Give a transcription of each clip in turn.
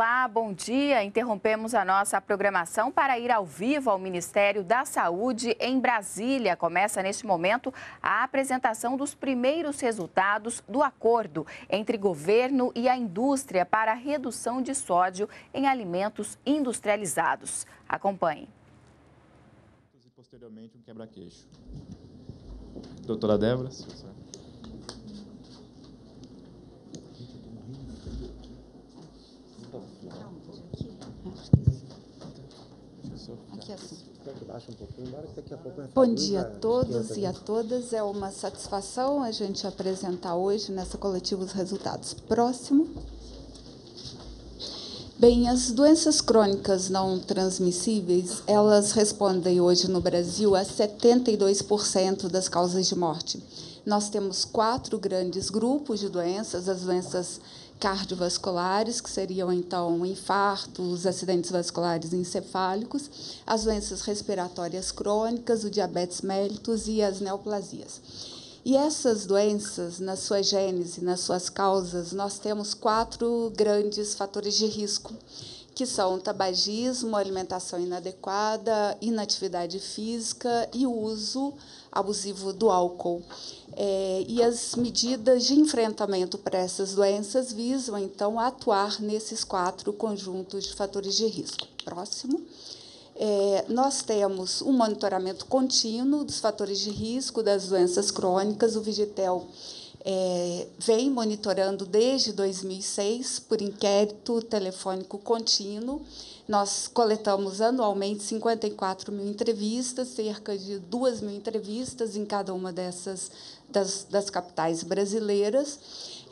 Olá, bom dia. Interrompemos a nossa programação para ir ao vivo ao Ministério da Saúde em Brasília. Começa neste momento a apresentação dos primeiros resultados do acordo entre governo e a indústria para a redução de sódio em alimentos industrializados. Acompanhe. E posteriormente um quebra-queixo. Doutora Débora, se você... Assim. Bom dia a todos e a todas. É uma satisfação a gente apresentar hoje nessa coletiva os resultados. Próximo. Bem, as doenças crônicas não transmissíveis, elas respondem hoje no Brasil a 72% das causas de morte. Nós temos quatro grandes grupos de doenças, as doenças crônicas cardiovasculares, que seriam então infartos, acidentes vasculares encefálicos, as doenças respiratórias crônicas, o diabetes mellitus e as neoplasias. E essas doenças, na sua gênese, nas suas causas, nós temos quatro grandes fatores de risco, que são tabagismo, alimentação inadequada, inatividade física e uso abusivo do álcool. É, e as medidas de enfrentamento para essas doenças visam, então, atuar nesses quatro conjuntos de fatores de risco. Próximo. É, nós temos um monitoramento contínuo dos fatores de risco das doenças crônicas. O Vigitel é, vem monitorando desde 2006 por inquérito telefônico contínuo. Nós coletamos anualmente 54 mil entrevistas, cerca de 2 mil entrevistas em cada uma dessas das, das capitais brasileiras.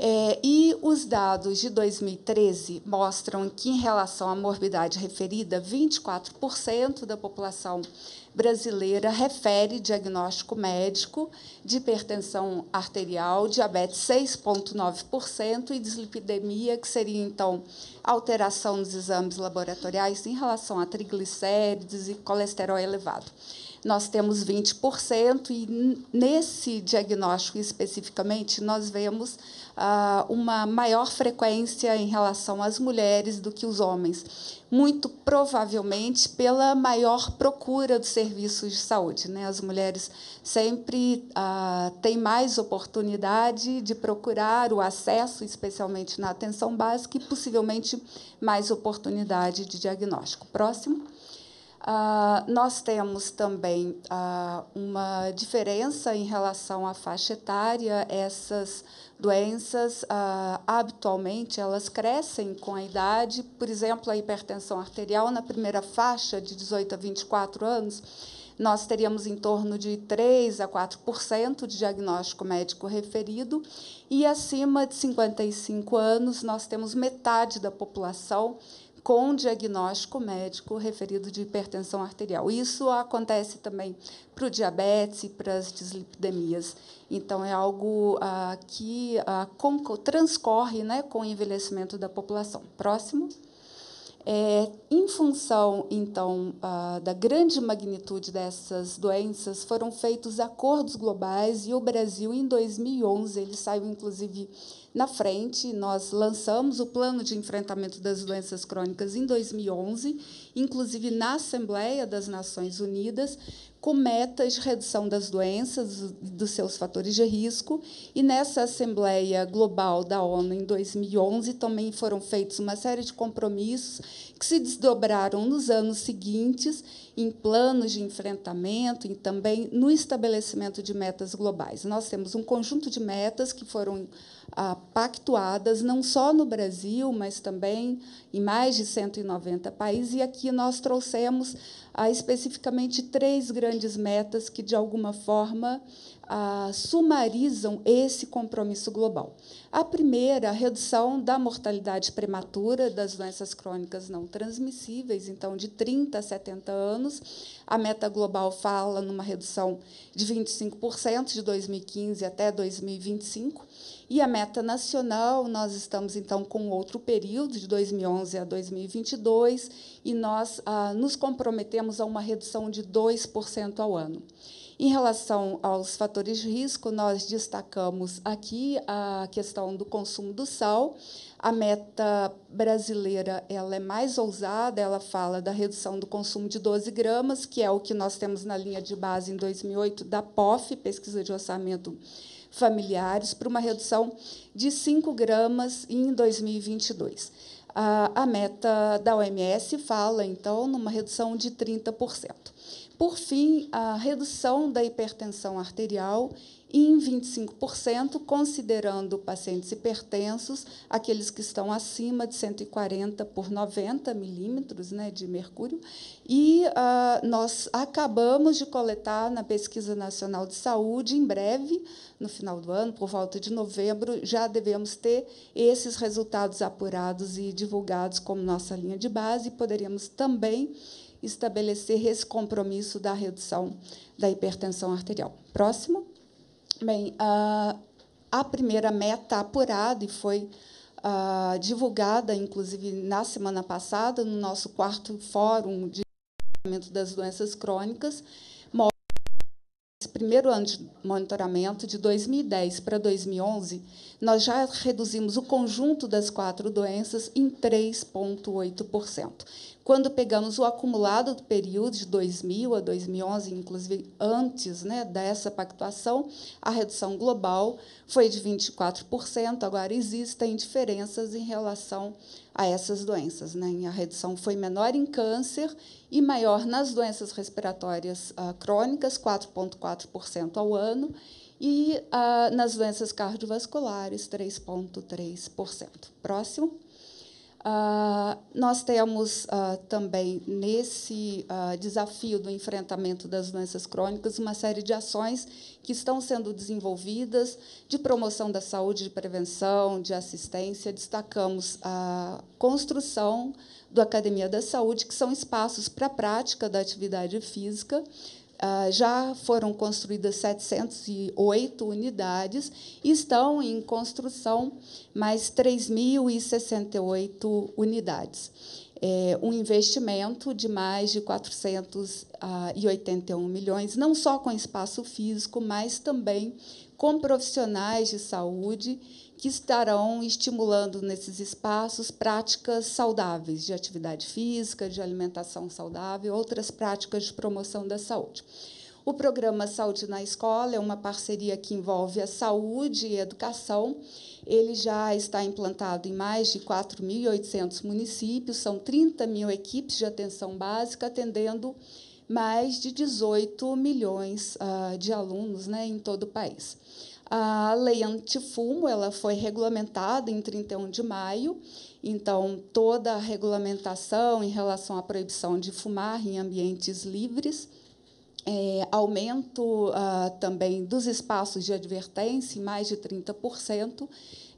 É, e os dados de 2013 mostram que, em relação à morbidade referida, 24% da população brasileira refere diagnóstico médico de hipertensão arterial, diabetes 6,9% e dislipidemia, que seria então alteração nos exames laboratoriais em relação a triglicérides e colesterol elevado nós temos 20%, e nesse diagnóstico especificamente, nós vemos ah, uma maior frequência em relação às mulheres do que os homens, muito provavelmente pela maior procura dos serviços de saúde. Né? As mulheres sempre ah, têm mais oportunidade de procurar o acesso, especialmente na atenção básica, e possivelmente mais oportunidade de diagnóstico. Próximo. Uh, nós temos também uh, uma diferença em relação à faixa etária. Essas doenças, uh, habitualmente, elas crescem com a idade. Por exemplo, a hipertensão arterial na primeira faixa, de 18 a 24 anos, nós teríamos em torno de 3 a 4% de diagnóstico médico referido, e acima de 55 anos, nós temos metade da população com diagnóstico médico referido de hipertensão arterial. Isso acontece também para o diabetes e para as dislipidemias. Então, é algo ah, que ah, transcorre né, com o envelhecimento da população. Próximo. É, em função, então, ah, da grande magnitude dessas doenças, foram feitos acordos globais e o Brasil, em 2011, ele saiu, inclusive, na frente. Nós lançamos o Plano de Enfrentamento das Doenças Crônicas em 2011, inclusive na Assembleia das Nações Unidas, com metas de redução das doenças, dos seus fatores de risco. E nessa Assembleia Global da ONU, em 2011, também foram feitos uma série de compromissos que se desdobraram nos anos seguintes em planos de enfrentamento e também no estabelecimento de metas globais. Nós temos um conjunto de metas que foram ah, pactuadas não só no Brasil, mas também em mais de 190 países, e aqui nós trouxemos ah, especificamente três grandes metas que, de alguma forma, ah, sumarizam esse compromisso global. A primeira, a redução da mortalidade prematura das doenças crônicas não transmissíveis, então de 30 a 70 anos. A meta global fala numa redução de 25% de 2015 até 2025. E a meta nacional, nós estamos então com outro período, de 2011 a 2022, e nós ah, nos comprometemos a uma redução de 2% ao ano. Em relação aos fatores de risco, nós destacamos aqui a questão do consumo do sal. A meta brasileira ela é mais ousada, ela fala da redução do consumo de 12 gramas, que é o que nós temos na linha de base em 2008 da POF, Pesquisa de Orçamento Familiares, para uma redução de 5 gramas em 2022. A, a meta da OMS fala, então, numa redução de 30%. Por fim, a redução da hipertensão arterial em 25%, considerando pacientes hipertensos, aqueles que estão acima de 140 por 90 milímetros né, de mercúrio. E uh, nós acabamos de coletar na Pesquisa Nacional de Saúde, em breve, no final do ano, por volta de novembro, já devemos ter esses resultados apurados e divulgados como nossa linha de base, e poderíamos também estabelecer esse compromisso da redução da hipertensão arterial. Próximo. Bem, uh, a primeira meta apurada e foi uh, divulgada, inclusive, na semana passada, no nosso quarto fórum de tratamento das doenças crônicas, mostra que esse primeiro ano de monitoramento, de 2010 para 2011, nós já reduzimos o conjunto das quatro doenças em 3,8%. Quando pegamos o acumulado do período de 2000 a 2011, inclusive antes né, dessa pactuação, a redução global foi de 24%. Agora, existem diferenças em relação a essas doenças. Né? A redução foi menor em câncer e maior nas doenças respiratórias uh, crônicas, 4,4% ao ano, e ah, nas doenças cardiovasculares, 3,3%. Próximo. Ah, nós temos ah, também nesse desafio do enfrentamento das doenças crônicas uma série de ações que estão sendo desenvolvidas de promoção da saúde, de prevenção, de assistência. Destacamos a construção do Academia da Saúde, que são espaços para a prática da atividade física, ah, já foram construídas 708 unidades e estão em construção mais 3.068 unidades. É um investimento de mais de 481 milhões, não só com espaço físico, mas também com profissionais de saúde que estarão estimulando nesses espaços práticas saudáveis de atividade física, de alimentação saudável, outras práticas de promoção da saúde. O programa Saúde na Escola é uma parceria que envolve a saúde e a educação. Ele já está implantado em mais de 4.800 municípios, são 30 mil equipes de atenção básica, atendendo mais de 18 milhões uh, de alunos né, em todo o país. A lei antifumo ela foi regulamentada em 31 de maio, então toda a regulamentação em relação à proibição de fumar em ambientes livres, é, aumento ah, também dos espaços de advertência em mais de 30%,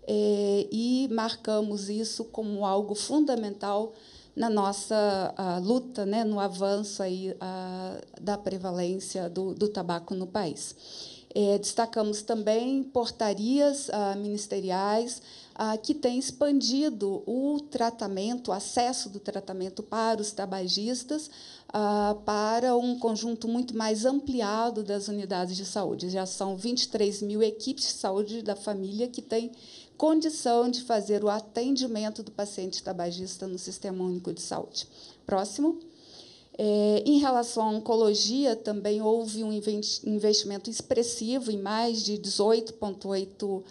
é, e marcamos isso como algo fundamental na nossa ah, luta, né, no avanço aí, ah, da prevalência do, do tabaco no país. É, destacamos também portarias ah, ministeriais ah, que têm expandido o tratamento, o acesso do tratamento para os tabagistas, ah, para um conjunto muito mais ampliado das unidades de saúde. Já são 23 mil equipes de saúde da família que têm condição de fazer o atendimento do paciente tabagista no Sistema Único de Saúde. Próximo. É, em relação à oncologia, também houve um investimento expressivo, em mais de 18,8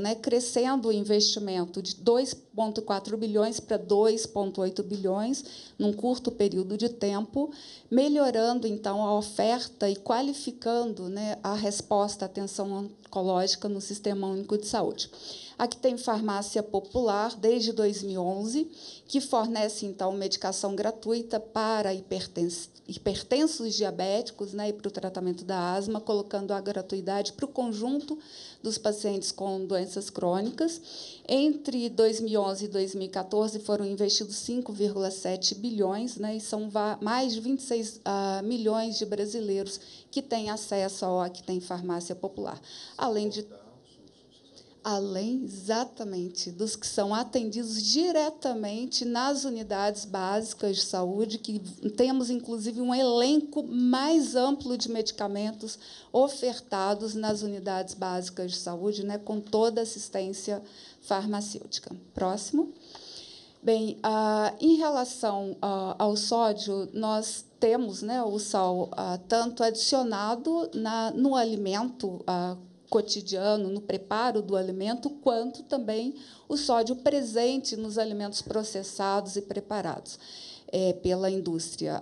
né, crescendo o investimento de 2,4 bilhões para 2,8 bilhões num curto período de tempo, melhorando então a oferta e qualificando né, a resposta à atenção oncológica no Sistema Único de Saúde. Aqui tem farmácia popular desde 2011, que fornece então medicação gratuita para hipertensão hipertensos diabéticos né, e para o tratamento da asma, colocando a gratuidade para o conjunto dos pacientes com doenças crônicas. Entre 2011 e 2014 foram investidos 5,7 bilhões, né, e são mais de 26 uh, ah, milhões de brasileiros que têm acesso ao que tem farmácia popular, além de além exatamente dos que são atendidos diretamente nas unidades básicas de saúde, que temos inclusive um elenco mais amplo de medicamentos ofertados nas unidades básicas de saúde, né, com toda assistência farmacêutica. Próximo. Bem, ah, em relação ah, ao sódio, nós temos né, o sal ah, tanto adicionado na, no alimento ah, cotidiano, no preparo do alimento, quanto também o sódio presente nos alimentos processados e preparados. É, pela indústria.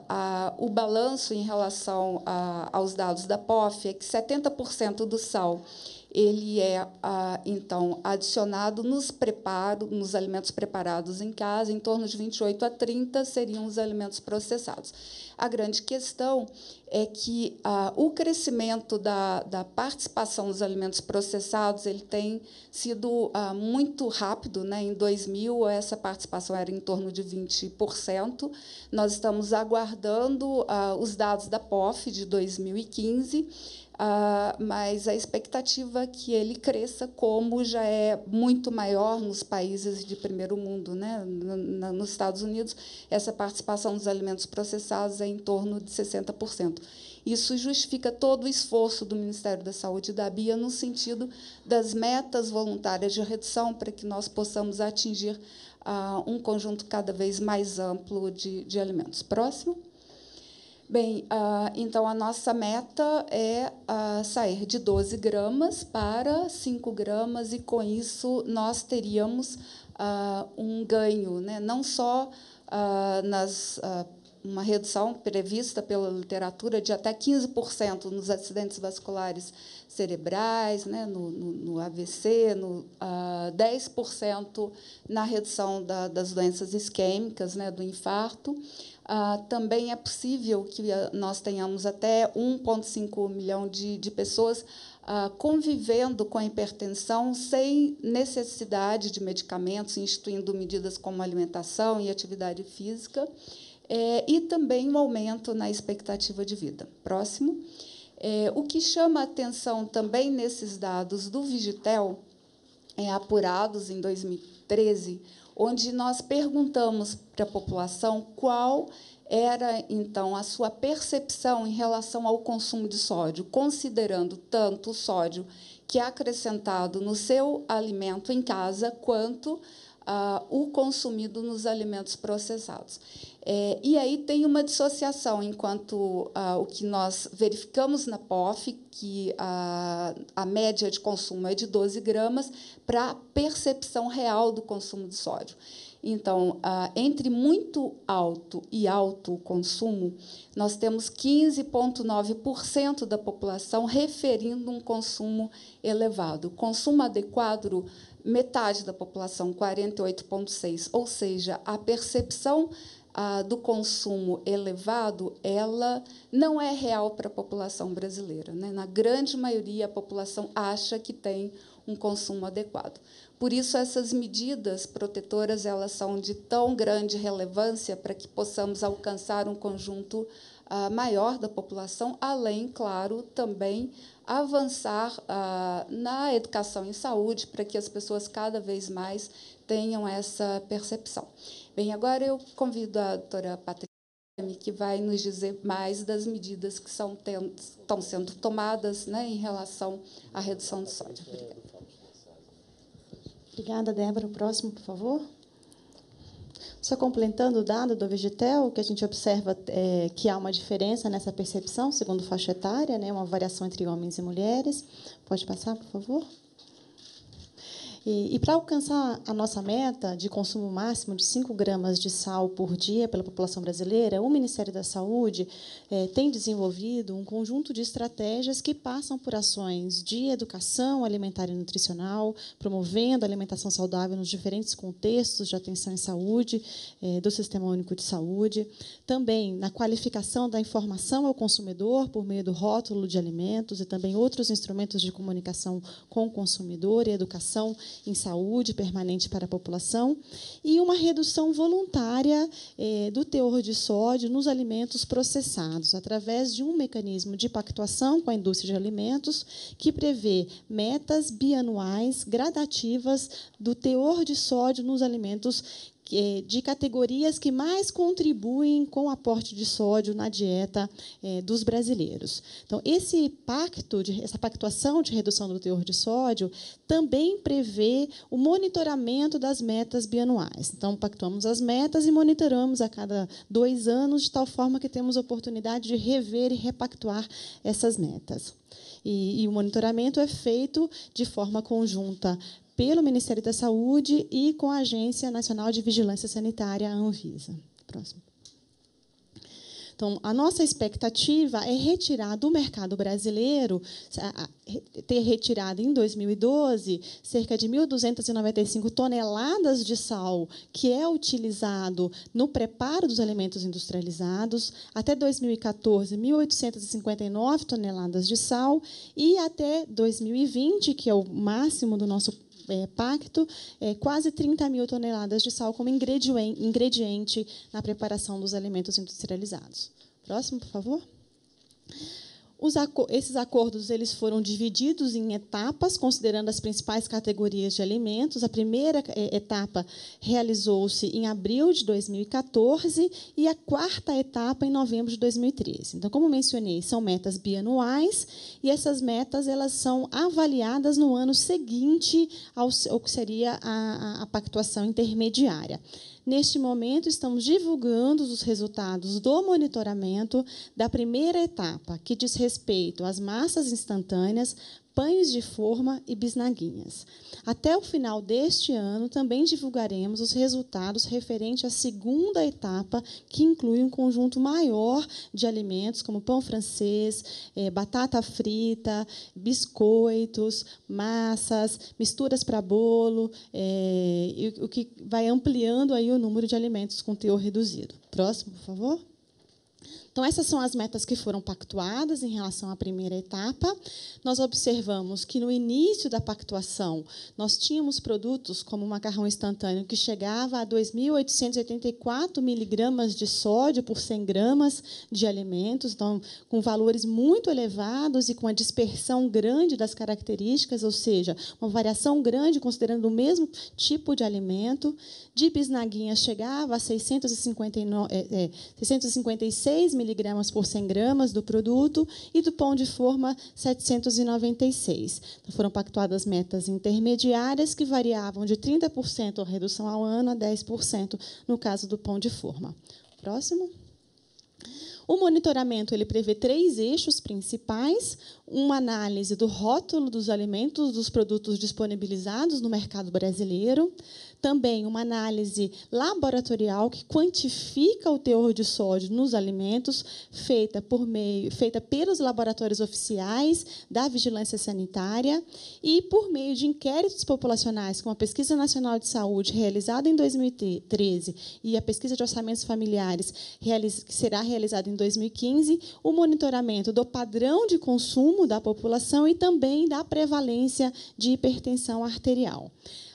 o balanço em relação a, aos dados da POF é que 70% do sal ele é ah, então adicionado nos preparos, nos alimentos preparados em casa, em torno de 28 a 30 seriam os alimentos processados. A grande questão é que ah, o crescimento da, da participação dos alimentos processados ele tem sido ah, muito rápido. Né? Em 2000, essa participação era em torno de 20%. Nós estamos aguardando ah, os dados da POF de 2015, Uh, mas a expectativa é que ele cresça, como já é muito maior nos países de primeiro mundo, né? No, nos Estados Unidos, essa participação dos alimentos processados é em torno de 60%. Isso justifica todo o esforço do Ministério da Saúde e da BIA no sentido das metas voluntárias de redução para que nós possamos atingir uh, um conjunto cada vez mais amplo de, de alimentos. Próximo. Bem, uh, então a nossa meta é uh, sair de 12 gramas para 5 gramas, e com isso nós teríamos uh, um ganho, né? não só nas uma redução prevista pela literatura de até 15% nos acidentes vasculares cerebrais, né, no, no, no AVC, no, uh, 10% na redução da, das doenças isquêmicas, né, do infarto, ah, também é possível que ah, nós tenhamos até 1,5 milhão de, de pessoas uh, convivendo com a hipertensão sem necessidade de medicamentos, instituindo medidas como alimentação e atividade física, é, e também um aumento na expectativa de vida. Próximo. É, o que chama atenção também nesses dados do Vigitel, é apurados em 2013, onde nós perguntamos para a população qual era então a sua percepção em relação ao consumo de sódio, considerando tanto o sódio que é acrescentado no seu alimento em casa quanto ah, o consumido nos alimentos processados. É, e aí tem uma dissociação enquanto ah, o que nós verificamos na POF, que a, ah, a média de consumo é de 12 gramas, para a percepção real do consumo de sódio. Então, ah, entre muito alto e alto consumo, nós temos 15,9% da população referindo um consumo elevado. Consumo adequado metade da população, 48,6%, ou seja, a percepção ah, do consumo elevado, ela não é real para a população brasileira. Né? Na grande maioria, a população acha que tem um consumo adequado. Por isso, essas medidas protetoras elas são de tão grande relevância para que possamos alcançar um conjunto ah, maior da população, além, claro, também avançar ah, na educação em saúde para que as pessoas cada vez mais tenham essa percepção. Bem, agora eu convido a doutora Patrícia, que vai nos dizer mais das medidas que são, estão sendo tomadas né, em relação à redução do sódio. Obrigada. Obrigada, Débora. O próximo, por favor. Só complementando o dado do Vegetel, que a gente observa é, que há uma diferença nessa percepção, segundo faixa etária, né, uma variação entre homens e mulheres. Pode passar, por favor. E, e para alcançar a nossa meta de consumo máximo de 5 gramas de sal por dia pela população brasileira, o Ministério da Saúde eh, tem desenvolvido um conjunto de estratégias que passam por ações de educação alimentar e nutricional, promovendo a alimentação saudável nos diferentes contextos de atenção em saúde eh, do Sistema Único de Saúde, também na qualificação da informação ao consumidor por meio do rótulo de alimentos e também outros instrumentos de comunicação com o consumidor e educação em saúde permanente para a população e uma redução voluntária eh, do teor de sódio nos alimentos processados, através de um mecanismo de pactuação com a indústria de alimentos que prevê metas bianuais gradativas do teor de sódio nos alimentos é, de categorias que mais contribuem com o aporte de sódio na dieta é, dos brasileiros. Então, esse pacto, essa pactuação de redução do teor de sódio também prevê o monitoramento das metas bianuais. Então, pactuamos as metas e monitoramos a cada dois anos, de tal forma que temos oportunidade de rever e repactuar essas metas. E, e o monitoramento é feito de forma conjunta pelo Ministério da Saúde e com a Agência Nacional de Vigilância Sanitária, a Anvisa. Próximo. Então, a nossa expectativa é retirar do mercado brasileiro, ter retirado em 2012 cerca de 1.295 toneladas de sal que é utilizado no preparo dos alimentos industrializados, até 2014, 1.859 toneladas de sal, e até 2020, que é o máximo do nosso é, pacto, é, quase 30 mil toneladas de sal como ingrediente na preparação dos alimentos industrializados. Próximo, por favor. Aco esses acordos eles foram divididos em etapas, considerando as principais categorias de alimentos. A primeira é, etapa realizou-se em abril de 2014 e a quarta etapa em novembro de 2013. Então, como mencionei, são metas bianuais e essas metas elas são avaliadas no ano seguinte ao, ao que seria a, a pactuação intermediária. Neste momento, estamos divulgando os resultados do monitoramento da primeira etapa, que diz respeito às massas instantâneas pães de forma e bisnaguinhas. Até o final deste ano, também divulgaremos os resultados referentes à segunda etapa, que inclui um conjunto maior de alimentos, como pão francês, eh, batata frita, biscoitos, massas, misturas para bolo, eh, o que vai ampliando aí o número de alimentos com teor reduzido. Próximo, por favor. Então, essas são as metas que foram pactuadas em relação à primeira etapa. Nós observamos que no início da pactuação, nós tínhamos produtos como o macarrão instantâneo que chegava a 2.884 miligramas de sódio por 100 gramas de alimentos, então, com valores muito elevados e com a dispersão grande das características, ou seja, uma variação grande considerando o mesmo tipo de alimento. De bisnaguinha chegava a 659, é, é, 656 miligramas miligramas por 100 gramas do produto e do pão de forma 796. Então, foram pactuadas metas intermediárias que variavam de 30% a redução ao ano a 10% no caso do pão de forma. Próximo. O monitoramento ele prevê três eixos principais: uma análise do rótulo dos alimentos dos produtos disponibilizados no mercado brasileiro, também uma análise laboratorial que quantifica o teor de sódio nos alimentos, feita por meio, feita pelos laboratórios oficiais da vigilância sanitária e por meio de inquéritos populacionais, como a pesquisa nacional de saúde realizada em 2013 e a pesquisa de orçamentos familiares que será realizada em 2015, o monitoramento do padrão de consumo da população e também da prevalência de hipertensão arterial.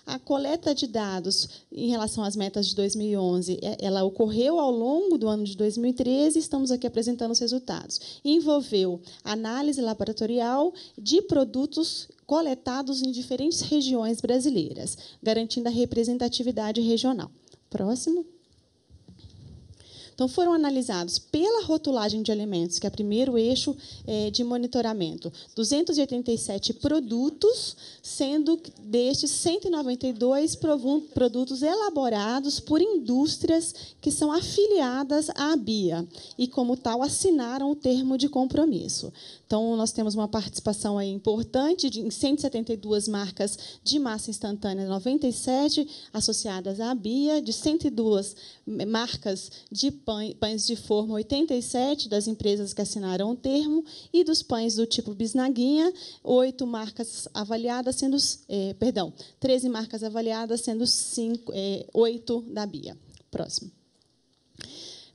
A coleta de dados em relação às metas de 2011, é, ela ocorreu ao longo do ano de 2013, estamos aqui apresentando os resultados. Envolveu análise laboratorial de produtos coletados em diferentes regiões brasileiras, garantindo a representatividade regional. Próximo. Então, foram analisados pela rotulagem de alimentos, que é o primeiro eixo é, de monitoramento, 287 produtos, sendo destes 192 produtos elaborados por indústrias que são afiliadas à BIA e, como tal, assinaram o termo de compromisso. Então, nós temos uma participação aí importante de, em 172 marcas de massa instantânea, 97 associadas à Bia, de 102 marcas de pães, pães de forma, 87 das empresas que assinaram o termo, e dos pães do tipo bisnaguinha, oito marcas avaliadas, sendo, é, perdão, 13 marcas avaliadas, sendo 5, é, 8 da Bia. Próximo.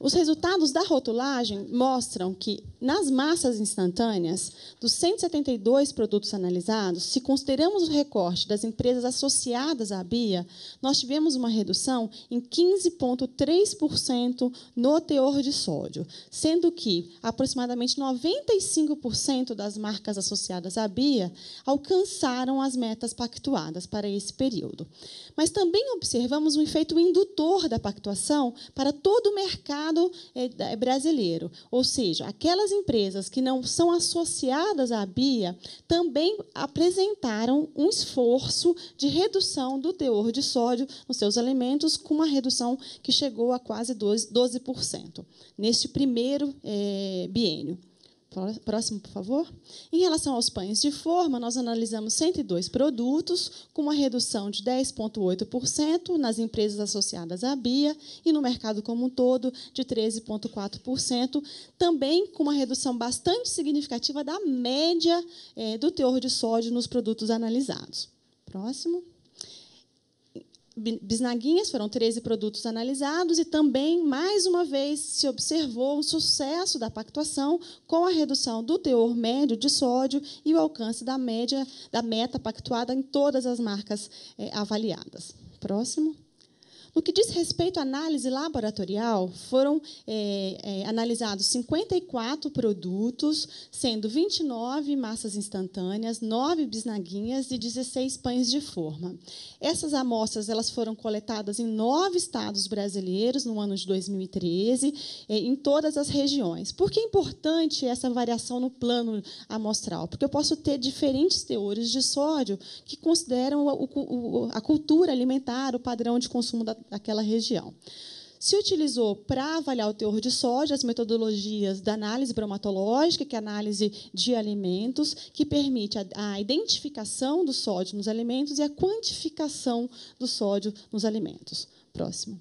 Os resultados da rotulagem mostram que, nas massas instantâneas, dos 172 produtos analisados, se consideramos o recorte das empresas associadas à BIA, nós tivemos uma redução em 15,3% no teor de sódio, sendo que aproximadamente 95% das marcas associadas à BIA alcançaram as metas pactuadas para esse período. Mas também observamos um efeito indutor da pactuação para todo o mercado mercado é, é brasileiro. Ou seja, aquelas empresas que não são associadas à BIA também apresentaram um esforço de redução do teor de sódio nos seus alimentos, com uma redução que chegou a quase 12%, neste primeiro é, biênio. Próximo, por favor. Em relação aos pães de forma, nós analisamos 102 produtos, com uma redução de 10,8% nas empresas associadas à BIA e no mercado como um todo de 13,4%, também com uma redução bastante significativa da média é, do teor de sódio nos produtos analisados. Próximo bisnaguinhas, foram 13 produtos analisados, e também, mais uma vez, se observou o sucesso da pactuação com a redução do teor médio de sódio e o alcance da média da meta pactuada em todas as marcas eh, avaliadas. Próximo. No que diz respeito à análise laboratorial, foram é, é, analisados 54 produtos, sendo 29 massas instantâneas, 9 bisnaguinhas e 16 pães de forma. Essas amostras elas foram coletadas em nove estados brasileiros no ano de 2013, é, eh, em todas as regiões. Por que é importante essa variação no plano amostral? Porque eu posso ter diferentes teores de sódio que consideram a, a cultura alimentar, o padrão de consumo da daquela região. Se utilizou para avaliar o teor de sódio as metodologias da análise bromatológica, que é a análise de alimentos, que permite a, a identificação do sódio nos alimentos e a quantificação do sódio nos alimentos. Próximo.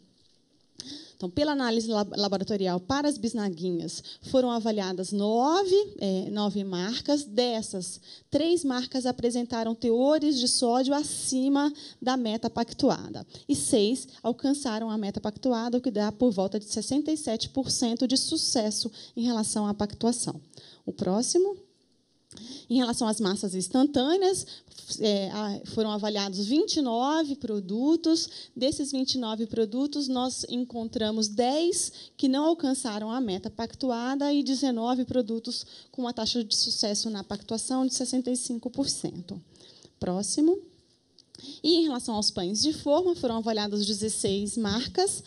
Então, pela análise laboratorial para as bisnaguinhas, foram avaliadas nove, é, nove marcas. Dessas, três marcas apresentaram teores de sódio acima da meta pactuada. E seis alcançaram a meta pactuada, o que dá por volta de 67% de sucesso em relação à pactuação. O próximo. Em relação às massas instantâneas, é, foram avaliados 29 produtos. Desses 29 produtos, nós encontramos 10 que não alcançaram a meta pactuada e 19 produtos com uma taxa de sucesso na pactuação de 65%. Próximo. E em relação aos pães de forma, foram avaliadas 16 marcas,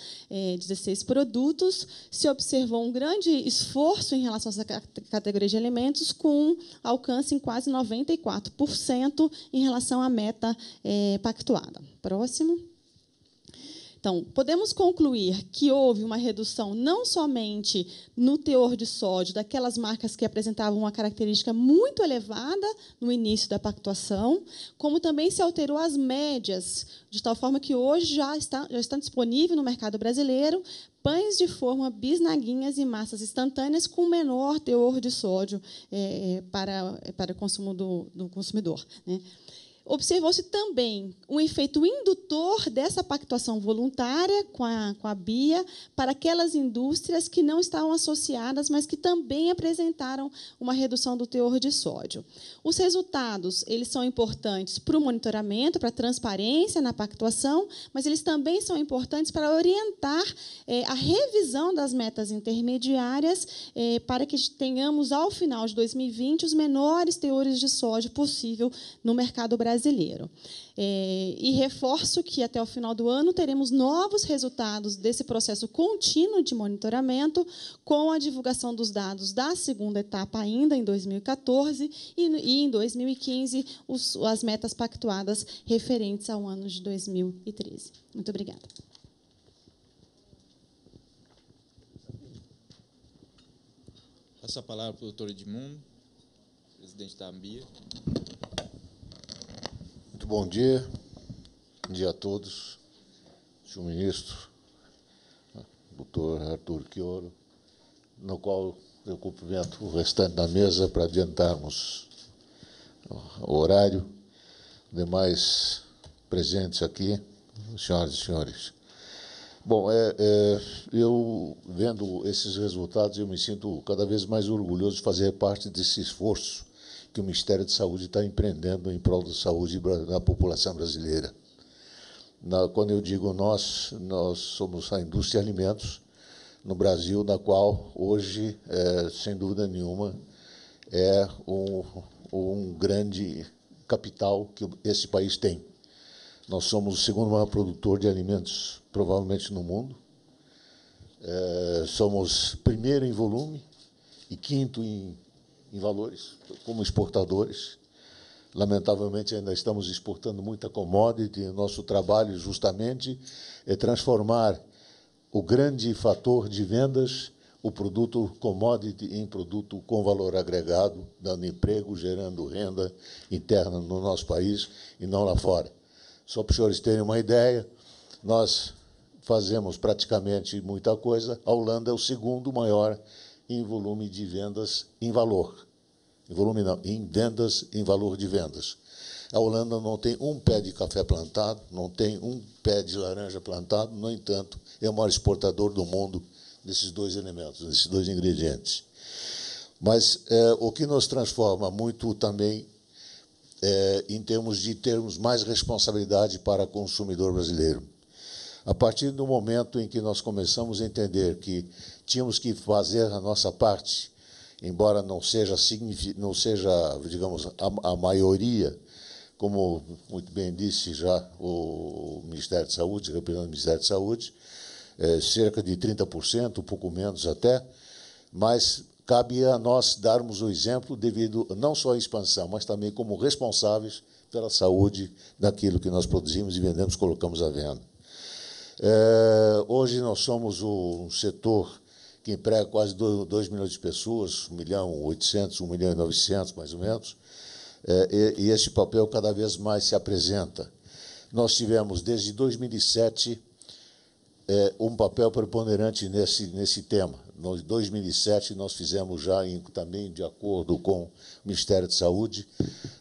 16 é, produtos. Se observou um grande esforço em relação a essa categoria de alimentos, com alcance em quase 94% em relação à meta é, pactuada. Próximo. Então, podemos concluir que houve uma redução não somente no teor de sódio daquelas marcas que apresentavam uma característica muito elevada no início da pactuação, como também se alterou as médias, de tal forma que hoje já está, já está disponível no mercado brasileiro pães de forma, bisnaguinhas e massas instantâneas com menor teor de sódio é, para, eh, para consumo do, do consumidor. Né? Observou-se também um efeito indutor dessa pactuação voluntária com a, com a BIA para aquelas indústrias que não estavam associadas, mas que também apresentaram uma redução do teor de sódio. Os resultados eles são importantes para o monitoramento, para a transparência na pactuação, mas eles também são importantes para orientar eh, a revisão das metas intermediárias eh, para que tenhamos, ao final de 2020, os menores teores de sódio possível no mercado brasileiro brasileiro. É, e reforço que até o final do ano teremos novos resultados desse processo contínuo de monitoramento, com a divulgação dos dados da segunda etapa ainda em 2014 e, e em 2015 os, as metas pactuadas referentes ao ano de 2013. Muito obrigada. Passo a palavra para o doutor Edmundo, presidente da AMBIA bom dia, bom dia a todos. Senhor ministro, doutor Arthur Quioro, no qual eu cumprimento o restante da mesa para adiantarmos o horário, demais presentes aqui, senhoras e senhores. Bom, é, é, eu vendo esses resultados, eu me sinto cada vez mais orgulhoso de fazer parte desse esforço que o Ministério de Saúde está empreendendo em prol da saúde da população brasileira. Na, quando eu digo nós, nós somos a indústria de alimentos no Brasil, na qual hoje, é, sem dúvida nenhuma, é um, um grande capital que esse país tem. Nós somos o segundo maior produtor de alimentos, provavelmente, no mundo. É, somos primeiro em volume e quinto em em valores, como exportadores. Lamentavelmente, ainda estamos exportando muita commodity. Nosso trabalho, justamente, é transformar o grande fator de vendas, o produto commodity, em produto com valor agregado, dando emprego, gerando renda interna no nosso país e não lá fora. Só para os senhores terem uma ideia, nós fazemos praticamente muita coisa. A Holanda é o segundo maior em volume de vendas em valor. Em volume não, em vendas em valor de vendas. A Holanda não tem um pé de café plantado, não tem um pé de laranja plantado, no entanto, é o maior exportador do mundo desses dois elementos, desses dois ingredientes. Mas é, o que nos transforma muito também é, em termos de termos mais responsabilidade para o consumidor brasileiro. A partir do momento em que nós começamos a entender que tínhamos que fazer a nossa parte, embora não seja, não seja digamos, a, a maioria, como muito bem disse já o Ministério da Saúde, representante do Ministério da Saúde, é, cerca de 30%, um pouco menos até, mas cabe a nós darmos o exemplo devido não só à expansão, mas também como responsáveis pela saúde daquilo que nós produzimos e vendemos, colocamos à venda. É, hoje nós somos o setor que emprega quase 2 milhões de pessoas, 1 milhão 800, 1 milhão e 900, mais ou menos, é, e, e esse papel cada vez mais se apresenta. Nós tivemos, desde 2007, é, eh, um papel preponderante nesse, nesse tema. em 2007, nós fizemos já, em, também de acordo com o Ministério de Saúde,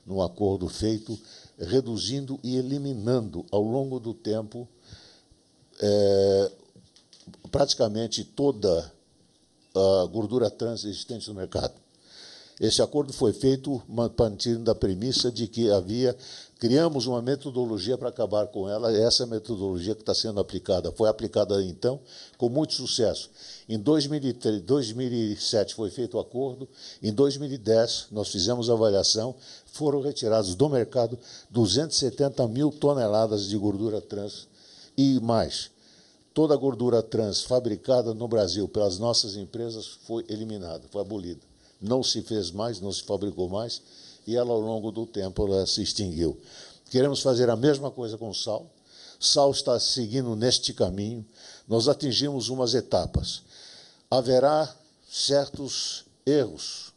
num acordo feito, reduzindo e eliminando, ao longo do tempo, é, praticamente toda a gordura trans existente no mercado. Esse acordo foi feito partindo da premissa de que havia criamos uma metodologia para acabar com ela. Essa metodologia que está sendo aplicada foi aplicada então com muito sucesso. Em 2003, 2007 foi feito o acordo. Em 2010 nós fizemos a avaliação. Foram retirados do mercado 270 mil toneladas de gordura trans e mais, toda a gordura trans fabricada no Brasil pelas nossas empresas foi eliminada, foi abolida. Não se fez mais, não se fabricou mais, e ela ao longo do tempo ela se extinguiu. Queremos fazer a mesma coisa com o sal. Sal está seguindo neste caminho. Nós atingimos umas etapas. Haverá certos erros,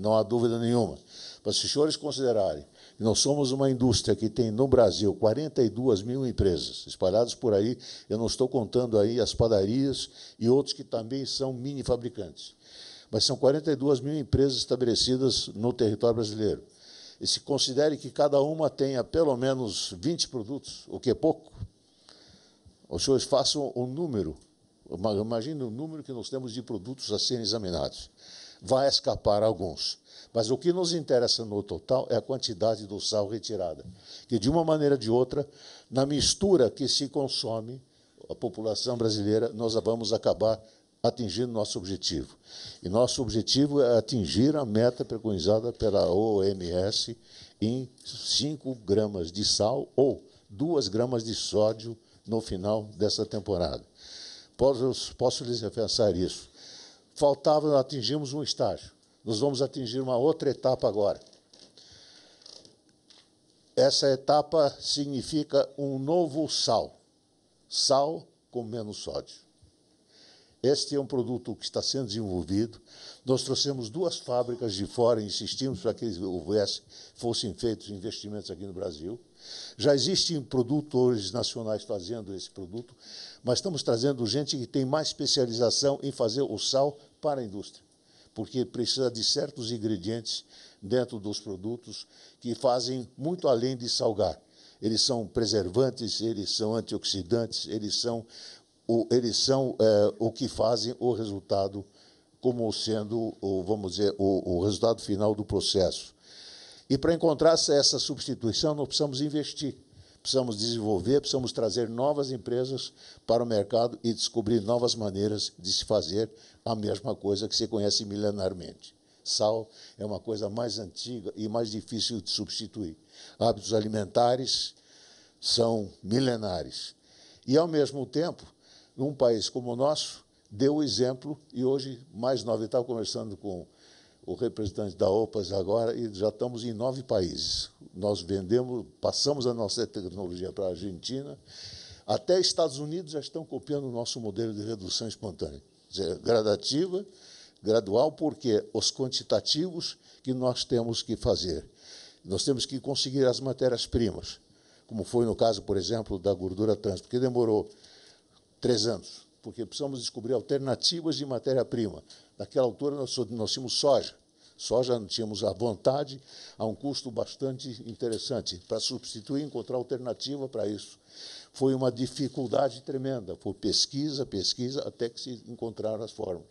não há dúvida nenhuma. Para se os senhores considerarem que nós somos uma indústria que tem no Brasil 42 mil empresas espalhadas por aí, eu não estou contando aí as padarias e outros que também são mini fabricantes, mas são 42 mil empresas estabelecidas no território brasileiro. E se considere que cada uma tenha pelo menos 20 produtos, o que é pouco, os senhores façam o um número, imagine o número que nós temos de produtos a serem examinados. Vai escapar alguns. Mas o que nos interessa no total é a quantidade do sal retirada, que de uma maneira ou de outra, na mistura que se consome, a população brasileira, nós vamos acabar atingindo nosso objetivo. E nosso objetivo é atingir a meta preconizada pela OMS em 5 gramas de sal ou 2 gramas de sódio no final dessa temporada. Posso, posso lhes repensar isso. Faltava, atingimos um estágio. Nós vamos atingir uma outra etapa agora. Essa etapa significa um novo sal, sal com menos sódio. Este é um produto que está sendo desenvolvido. Nós trouxemos duas fábricas de fora, e insistimos para que houvesse, fossem feitos investimentos aqui no Brasil. Já existem produtores nacionais fazendo esse produto, mas estamos trazendo gente que tem mais especialização em fazer o sal para a indústria porque precisa de certos ingredientes dentro dos produtos que fazem muito além de salgar. Eles são preservantes, eles são antioxidantes, eles são o, eles são é, o que fazem o resultado como sendo, o, vamos dizer, o, o resultado final do processo. E para encontrar essa substituição, nós precisamos investir precisamos desenvolver, precisamos trazer novas empresas para o mercado e descobrir novas maneiras de se fazer a mesma coisa que se conhece milenarmente. Sal é uma coisa mais antiga e mais difícil de substituir. Hábitos alimentares são milenares. E, ao mesmo tempo, num país como o nosso, deu o exemplo, e hoje, mais nove, estava conversando com o representante da OPAS agora, e já estamos em nove países. Nós vendemos, passamos a nossa tecnologia para a Argentina, até Estados Unidos já estão copiando o nosso modelo de redução espontânea dizer, gradativa, gradual, porque os quantitativos que nós temos que fazer. Nós temos que conseguir as matérias-primas, como foi no caso, por exemplo, da gordura trans, porque demorou três anos, porque precisamos descobrir alternativas de matéria-prima. Naquela altura, nós, nós tínhamos soja. Soja não tínhamos à vontade, a um custo bastante interessante, para substituir, encontrar alternativa para isso foi uma dificuldade tremenda. Foi pesquisa, pesquisa, até que se encontraram as fórmulas.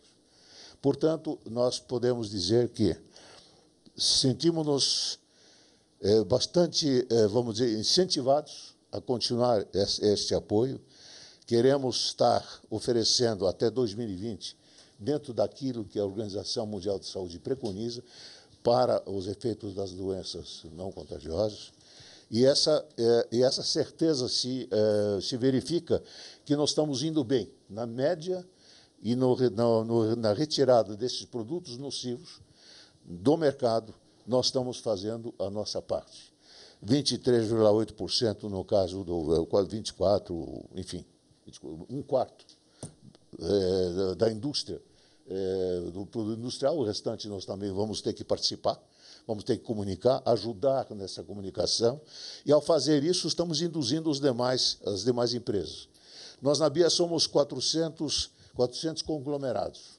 Portanto, nós podemos dizer que sentimos-nos eh, bastante, eh, vamos dizer, incentivados a continuar esse, este apoio. Queremos estar oferecendo até 2020, dentro daquilo que a Organização Mundial de Saúde preconiza, para os efeitos das doenças não contagiosas, e essa, é, e essa certeza se, é, se verifica que nós estamos indo bem na média e no, na, no, na retirada desses produtos nocivos do mercado, nós estamos fazendo a nossa parte. 23,8% no caso do 24, é, enfim, um quarto é, da indústria, é, do produto industrial, o restante nós também vamos ter que participar vamos ter que comunicar, ajudar nessa comunicação, e ao fazer isso, estamos induzindo os demais, as demais empresas. Nós na BIA somos 400, 400 conglomerados,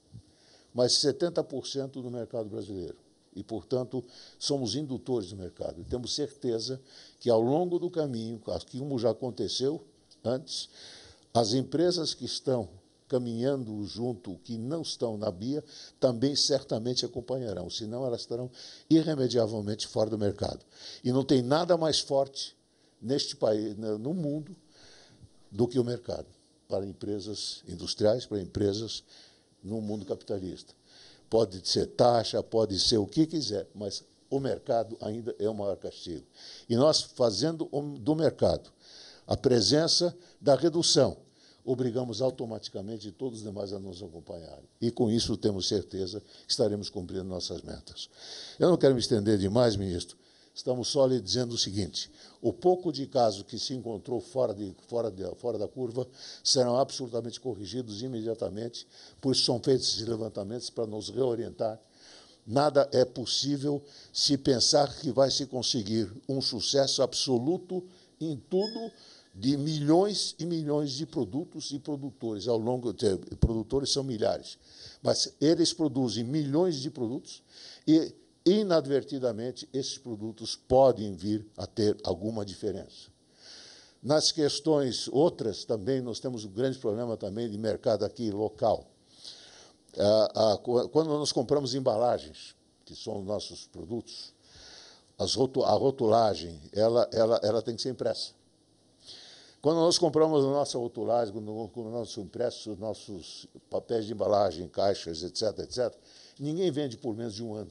mas 70% do mercado brasileiro. E, portanto, somos indutores do mercado. E temos certeza que, ao longo do caminho, como já aconteceu antes, as empresas que estão caminhando junto, que não estão na Bia, também certamente acompanharão, senão elas estarão irremediavelmente fora do mercado. E não tem nada mais forte neste país, no mundo, do que o mercado para empresas industriais, para empresas no mundo capitalista. Pode ser taxa, pode ser o que quiser, mas o mercado ainda é o maior castigo. E nós fazendo do mercado a presença da redução obrigamos automaticamente todos os demais a nos acompanharem. E com isso temos certeza que estaremos cumprindo nossas metas. Eu não quero me estender demais, ministro. Estamos só lhe dizendo o seguinte: o pouco de caso que se encontrou fora, de, fora, de, fora da curva serão absolutamente corrigidos imediatamente, pois são feitos esses levantamentos para nos reorientar Nada é possível se pensar que vai se conseguir um sucesso absoluto em tudo de milhões e milhões de produtos e produtores ao longo de, produtores são milhares, mas eles produzem milhões de produtos e inadvertidamente esses produtos podem vir a ter alguma diferença. Nas questões outras também nós temos um grande problema também de mercado aqui local. Ah, ah, quando nós compramos embalagens, que são os nossos produtos, a rotulagem ela, ela, ela tem que ser impressa. Quando nós compramos a nossa rotulagem, os nossos impressos, nossos papéis de embalagem, caixas, etc., etc., ninguém vende por menos de um ano.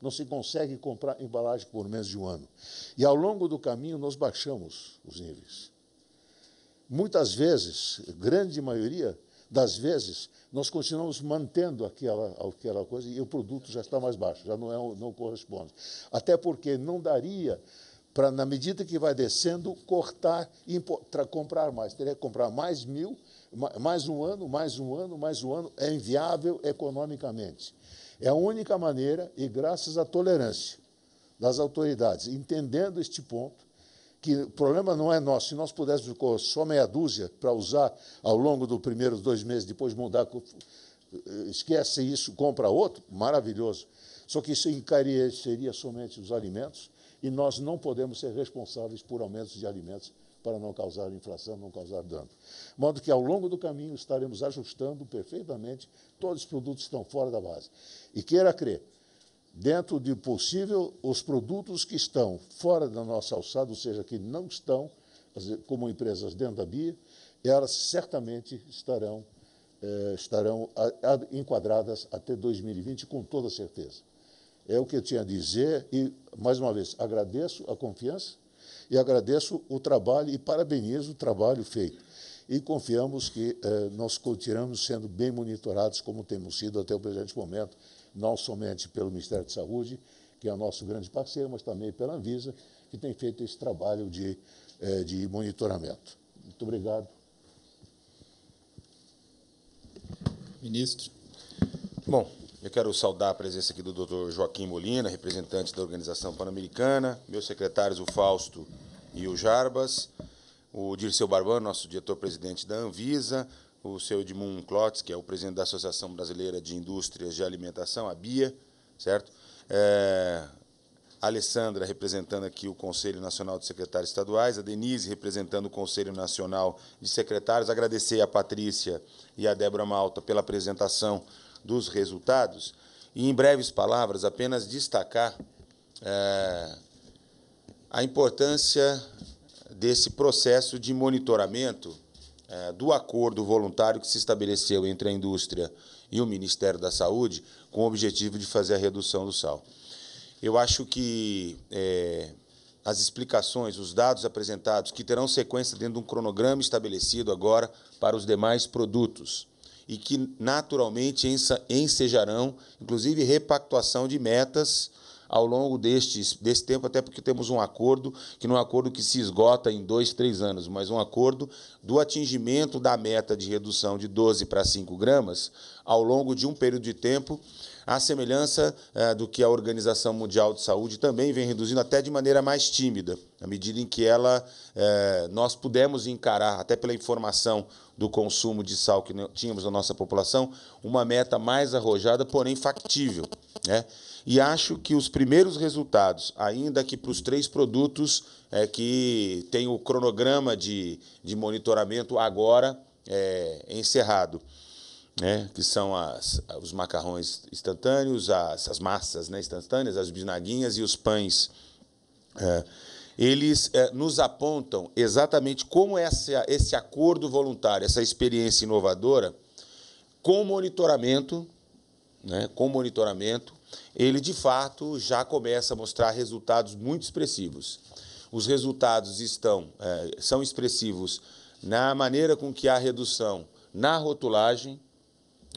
Não se consegue comprar embalagem por menos de um ano. E ao longo do caminho nós baixamos os níveis. Muitas vezes, grande maioria das vezes, nós continuamos mantendo aquela, aquela coisa e o produto já está mais baixo, já não, é, não corresponde. Até porque não daria para, na medida que vai descendo, cortar e para comprar mais. Teria que comprar mais mil, mais um ano, mais um ano, mais um ano. É inviável economicamente. É a única maneira, e graças à tolerância das autoridades, entendendo este ponto, que o problema não é nosso. Se nós pudéssemos só meia dúzia para usar ao longo dos primeiros dois meses, depois mudar, eh, esquece isso, compra outro, maravilhoso. Só que isso encareceria somente os alimentos e nós não podemos ser responsáveis por aumentos de alimentos para não causar inflação, não causar dano. De modo que ao longo do caminho estaremos ajustando perfeitamente, todos os produtos estão fora da base. E queira crer, dentro de possível, os produtos que estão fora da nossa alçada, ou seja, que não estão como empresas dentro da BIA, elas certamente estarão, eh, estarão a, a, enquadradas até 2020, com toda certeza. É o que eu tinha a dizer e, mais uma vez, agradeço a confiança e agradeço o trabalho e parabenizo o trabalho feito. E confiamos que eh, nós continuamos sendo bem monitorados, como temos sido até o presente momento, não somente pelo Ministério da Saúde, que é o nosso grande parceiro, mas também pela Anvisa, que tem feito esse trabalho de, eh, de monitoramento. Muito obrigado. Ministro. Bom, eu quero saudar a presença aqui do Dr. Joaquim Molina, representante da Organização Pan-Americana, meus secretários, o Fausto e o Jarbas, o Dirceu Barbano, nosso diretor-presidente da Anvisa, o seu Edmund Klotz, que é o presidente da Associação Brasileira de Indústrias de Alimentação, a BIA, certo? É, a Alessandra, representando aqui o Conselho Nacional de Secretários Estaduais, a Denise, representando o Conselho Nacional de Secretários, agradecer a Patrícia e a Débora Malta pela apresentação dos resultados e, em breves palavras, apenas destacar é, a importância desse processo de monitoramento é, do acordo voluntário que se estabeleceu entre a indústria e o Ministério da Saúde com o objetivo de fazer a redução do sal. Eu acho que é, as explicações, os dados apresentados, que terão sequência dentro de um cronograma estabelecido agora para os demais produtos, e que naturalmente ensejarão, inclusive, repactuação de metas ao longo deste, desse tempo, até porque temos um acordo, que não é um acordo que se esgota em dois, três anos, mas um acordo do atingimento da meta de redução de 12 para 5 gramas ao longo de um período de tempo à semelhança é, do que a Organização Mundial de Saúde também vem reduzindo, até de maneira mais tímida, à medida em que ela é, nós pudemos encarar, até pela informação do consumo de sal que tínhamos na nossa população, uma meta mais arrojada, porém factível. Né? E acho que os primeiros resultados, ainda que para os três produtos é que tem o cronograma de, de monitoramento agora é, encerrado né, que são as, os macarrões instantâneos, as, as massas né, instantâneas, as bisnaguinhas e os pães. É, eles é, nos apontam exatamente como essa, esse acordo voluntário, essa experiência inovadora, com monitoramento, né, com monitoramento, ele de fato já começa a mostrar resultados muito expressivos. Os resultados estão é, são expressivos na maneira com que há redução na rotulagem,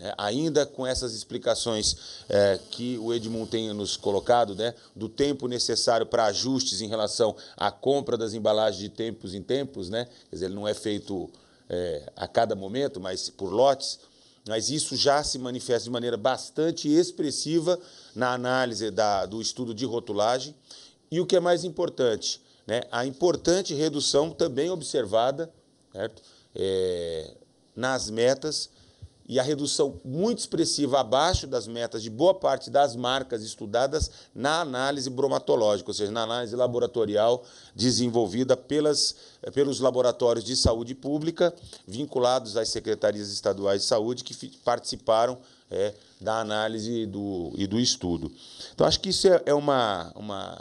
é, ainda com essas explicações é, que o Edmund tem nos colocado, né, do tempo necessário para ajustes em relação à compra das embalagens de tempos em tempos, né, quer dizer, ele não é feito é, a cada momento, mas por lotes, mas isso já se manifesta de maneira bastante expressiva na análise da, do estudo de rotulagem. E o que é mais importante, né, a importante redução também observada certo? É, nas metas e a redução muito expressiva abaixo das metas de boa parte das marcas estudadas na análise bromatológica, ou seja, na análise laboratorial desenvolvida pelas, eh, pelos laboratórios de saúde pública vinculados às secretarias estaduais de saúde que participaram é, da análise do, e do estudo. Então, acho que isso é, é uma, uma,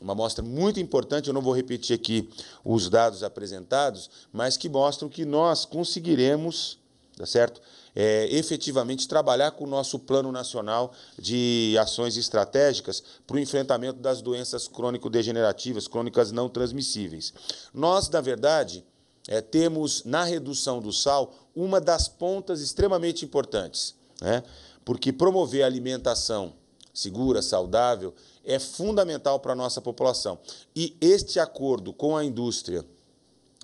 uma mostra muito importante. Eu não vou repetir aqui os dados apresentados, mas que mostram que nós conseguiremos tá certo? É, efetivamente trabalhar com o nosso Plano Nacional de Ações Estratégicas para o enfrentamento das doenças crônico-degenerativas, crônicas não transmissíveis. Nós, na verdade, é, temos na redução do sal uma das pontas extremamente importantes, né? porque promover a alimentação segura, saudável, é fundamental para a nossa população. E este acordo com a indústria,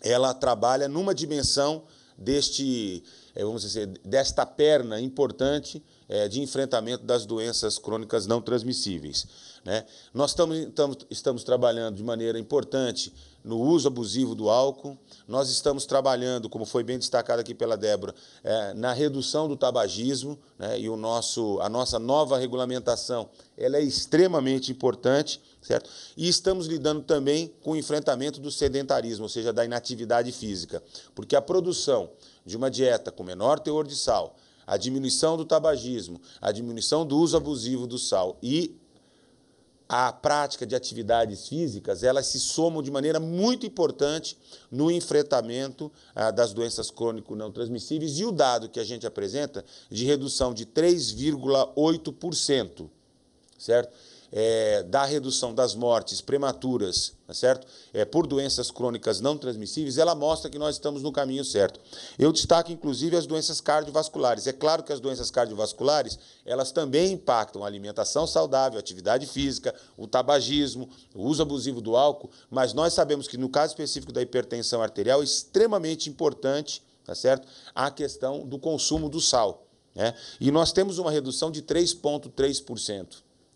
ela trabalha numa dimensão deste, eh, vamos dizer, desta perna importante eh, de enfrentamento das doenças crônicas não transmissíveis. Né? Nós estamos, estamos, estamos trabalhando de maneira importante no uso abusivo do álcool, nós estamos trabalhando, como foi bem destacado aqui pela Débora, é, na redução do tabagismo, né? e o nosso, a nossa nova regulamentação ela é extremamente importante certo? E estamos lidando também com o enfrentamento do sedentarismo, ou seja, da inatividade física, porque a produção de uma dieta com menor teor de sal, a diminuição do tabagismo, a diminuição do uso abusivo do sal e a prática de atividades físicas, elas se somam de maneira muito importante no enfrentamento ah, das doenças crônico não transmissíveis e o dado que a gente apresenta de redução de 3,8%, certo? é, da redução das mortes prematuras, tá certo? É, por doenças crônicas não transmissíveis, ela mostra que nós estamos no caminho certo. Eu destaco inclusive as doenças cardiovasculares. É claro que as doenças cardiovasculares elas também impactam a alimentação saudável, a atividade física, o tabagismo, o uso abusivo do álcool, mas nós sabemos que no caso específico da hipertensão arterial é extremamente importante, tá certo? A questão do consumo do sal. Né? E nós temos uma redução de 3,3%.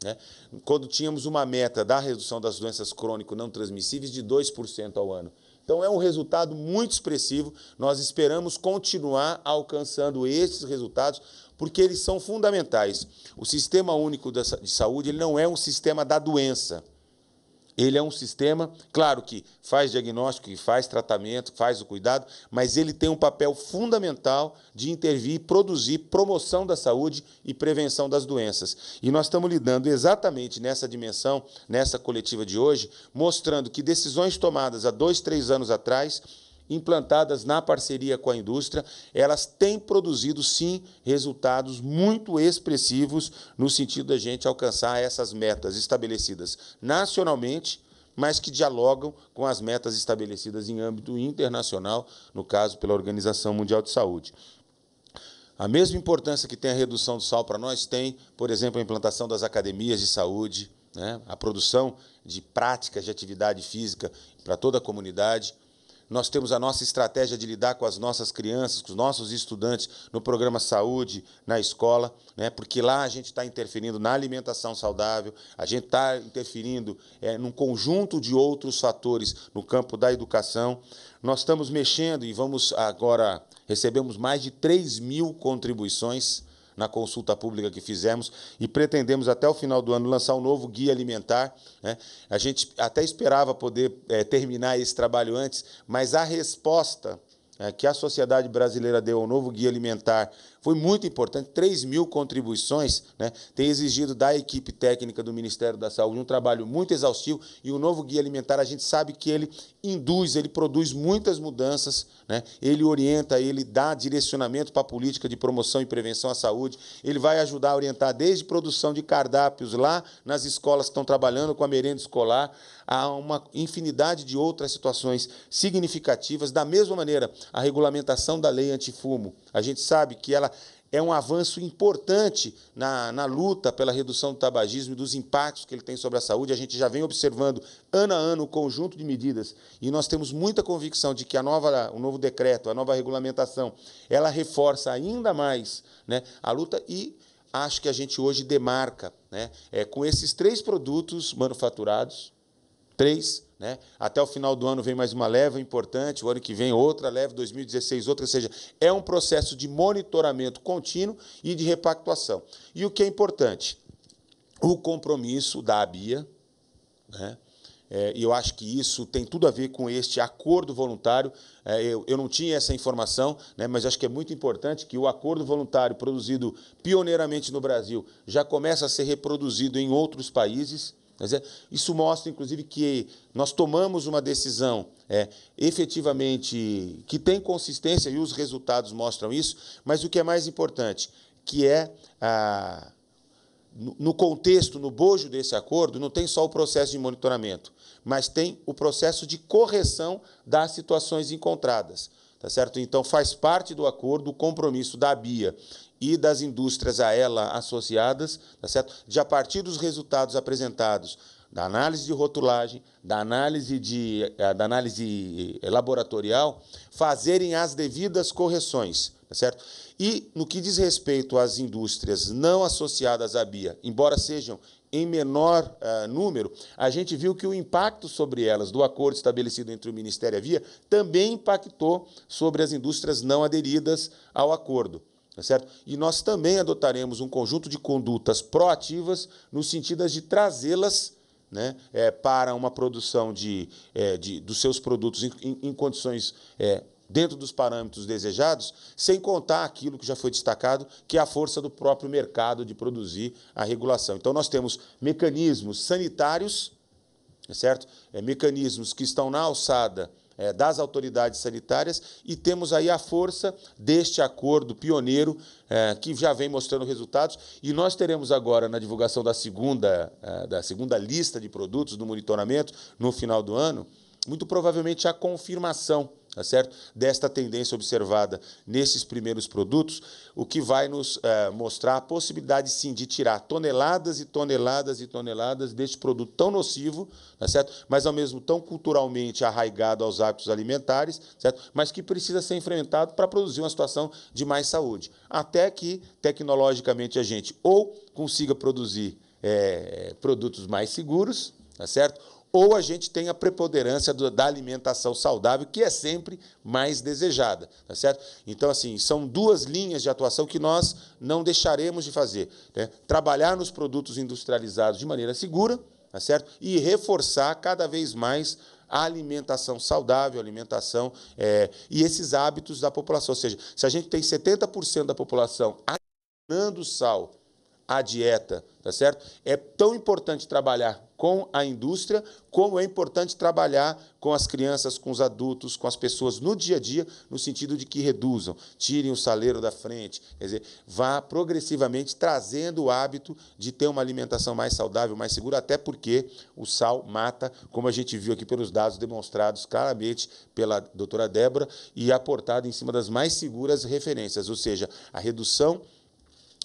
Né? Quando tínhamos uma meta da redução das doenças crônico não transmissíveis de 2% ao ano. Então é um resultado muito expressivo. Nós esperamos continuar alcançando esses resultados porque eles são fundamentais. O Sistema Único de Saúde ele não é um sistema da doença. Ele é um sistema, claro que faz diagnóstico, que faz tratamento, faz o cuidado, mas ele tem um papel fundamental de intervir, produzir promoção da saúde e prevenção das doenças. E nós estamos lidando exatamente nessa dimensão, nessa coletiva de hoje, mostrando que decisões tomadas há dois, três anos atrás implantadas na parceria com a indústria, elas têm produzido sim resultados muito expressivos no sentido da gente alcançar essas metas estabelecidas nacionalmente, mas que dialogam com as metas estabelecidas em âmbito internacional, no caso pela Organização Mundial de Saúde. A mesma importância que tem a redução do sal para nós tem, por exemplo, a implantação das academias de saúde, né? a produção de práticas de atividade física para toda a comunidade, nós temos a nossa estratégia de lidar com as nossas crianças, com os nossos estudantes no programa saúde, na escola, né? porque lá a gente está interferindo na alimentação saudável, a gente está interferindo é, num conjunto de outros fatores no campo da educação. Nós estamos mexendo e vamos agora, recebemos mais de 3 mil contribuições na consulta pública que fizemos e pretendemos até o final do ano lançar um novo guia alimentar. Né? A gente até esperava poder é, terminar esse trabalho antes, mas a resposta é, que a sociedade brasileira deu ao novo guia alimentar foi muito importante, 3 mil contribuições, né, tem exigido da equipe técnica do Ministério da Saúde um trabalho muito exaustivo e o novo guia alimentar, a gente sabe que ele induz, ele produz muitas mudanças, né, ele orienta, ele dá direcionamento para a política de promoção e prevenção à saúde, ele vai ajudar a orientar desde produção de cardápios lá nas escolas que estão trabalhando com a merenda escolar, a uma infinidade de outras situações significativas. Da mesma maneira, a regulamentação da lei antifumo a gente sabe que ela é um avanço importante na, na luta pela redução do tabagismo e dos impactos que ele tem sobre a saúde. A gente já vem observando ano a ano o conjunto de medidas e nós temos muita convicção de que a nova, o novo decreto, a nova regulamentação, ela reforça ainda mais né, a luta e acho que a gente hoje demarca né, é, com esses três produtos manufaturados, três né? Até o final do ano vem mais uma leva importante, o ano que vem outra leva, 2016 outra, ou seja, é um processo de monitoramento contínuo e de repactuação. E o que é importante? O compromisso da ABIA, né? É, e eu acho que isso tem tudo a ver com este acordo voluntário. É, eu, eu, não tinha essa informação, né, mas acho que é muito importante que o acordo voluntário produzido pioneiramente no Brasil já começa a ser reproduzido em outros países. Isso mostra, inclusive, que nós tomamos uma decisão é, efetivamente que tem consistência, e os resultados mostram isso, mas o que é mais importante, que é a, no contexto, no bojo desse acordo, não tem só o processo de monitoramento, mas tem o processo de correção das situações encontradas. Tá certo? Então faz parte do acordo o compromisso da BIA e das indústrias a ela associadas, tá certo? de a partir dos resultados apresentados da análise de rotulagem, da análise, de, eh, da análise eh, laboratorial, fazerem as devidas correções, tá certo? E no que diz respeito às indústrias não associadas à BIA, embora sejam em menor uh, número, a gente viu que o impacto sobre elas do acordo estabelecido entre o Ministério e a Via também impactou sobre as indústrias não aderidas ao acordo. Tá certo? E nós também adotaremos um conjunto de condutas proativas no sentido de trazê-las né, é, para uma produção de, é, de, dos seus produtos em, em, em condições é, dentro dos parâmetros desejados, sem contar aquilo que já foi destacado, que é a força do próprio mercado de produzir a regulação. Então, nós temos mecanismos sanitários, tá certo? É, mecanismos que estão na alçada é, das autoridades sanitárias e temos aí a força deste acordo pioneiro é, que já vem mostrando resultados e nós teremos agora na divulgação da segunda, é, da segunda lista de produtos do monitoramento no final do ano, muito provavelmente a confirmação tá certo? Desta tendência observada nesses primeiros produtos, o que vai nos é, mostrar a possibilidade sim de tirar toneladas e toneladas e toneladas deste produto tão nocivo, tá certo? Mas ao mesmo tão culturalmente arraigado aos hábitos alimentares, tá certo? Mas que precisa ser enfrentado para produzir uma situação de mais saúde, até que tecnologicamente a gente ou consiga produzir é, produtos mais seguros, tá certo? ou a gente tem a preponderância do, da alimentação saudável, que é sempre mais desejada, tá certo? Então, assim, são duas linhas de atuação que nós não deixaremos de fazer. Né? Trabalhar nos produtos industrializados de maneira segura, tá certo? E reforçar cada vez mais a alimentação saudável, alimentação é, e esses hábitos da população. Ou seja, se a gente tem 70% da população adicionando sal à dieta, tá certo? É tão importante trabalhar com a indústria, como é importante trabalhar com as crianças, com os adultos, com as pessoas no dia a dia, no sentido de que reduzam, tirem o saleiro da frente, quer dizer, vá progressivamente trazendo o hábito de ter uma alimentação mais saudável, mais segura, até porque o sal mata, como a gente viu aqui pelos dados demonstrados claramente pela doutora Débora e é aportado em cima das mais seguras referências, ou seja, a redução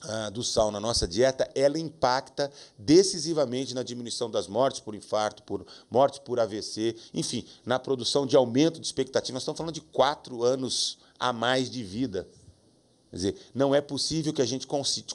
ah, do sal na nossa dieta, ela impacta decisivamente na diminuição das mortes por infarto, por mortes por AVC, enfim, na produção de aumento de expectativa. Nós estamos falando de quatro anos a mais de vida. Quer dizer, não é possível que a gente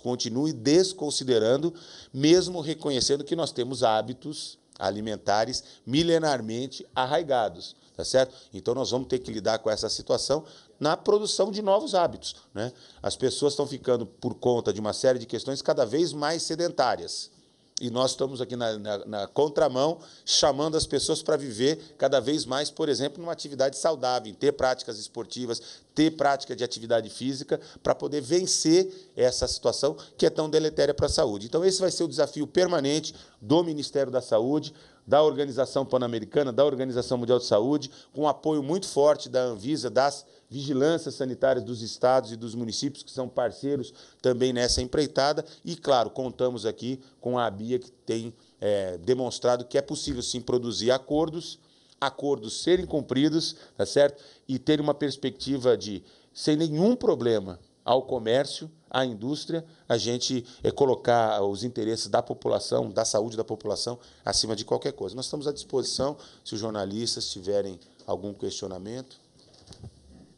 continue desconsiderando, mesmo reconhecendo que nós temos hábitos alimentares milenarmente arraigados, tá certo? Então nós vamos ter que lidar com essa situação na produção de novos hábitos. Né? As pessoas estão ficando, por conta de uma série de questões, cada vez mais sedentárias. E nós estamos aqui na, na, na contramão, chamando as pessoas para viver cada vez mais, por exemplo, numa atividade saudável, ter práticas esportivas, ter prática de atividade física, para poder vencer essa situação que é tão deletéria para a saúde. Então, esse vai ser o desafio permanente do Ministério da Saúde, da Organização Pan-Americana, da Organização Mundial de Saúde, com um apoio muito forte da Anvisa, das vigilâncias sanitárias dos estados e dos municípios que são parceiros também nessa empreitada. E, claro, contamos aqui com a Bia que tem é, demonstrado que é possível sim produzir acordos, acordos serem cumpridos, tá certo? E ter uma perspectiva de, sem nenhum problema ao comércio, à indústria, a gente é, colocar os interesses da população, da saúde da população, acima de qualquer coisa. Nós estamos à disposição, se os jornalistas tiverem algum questionamento.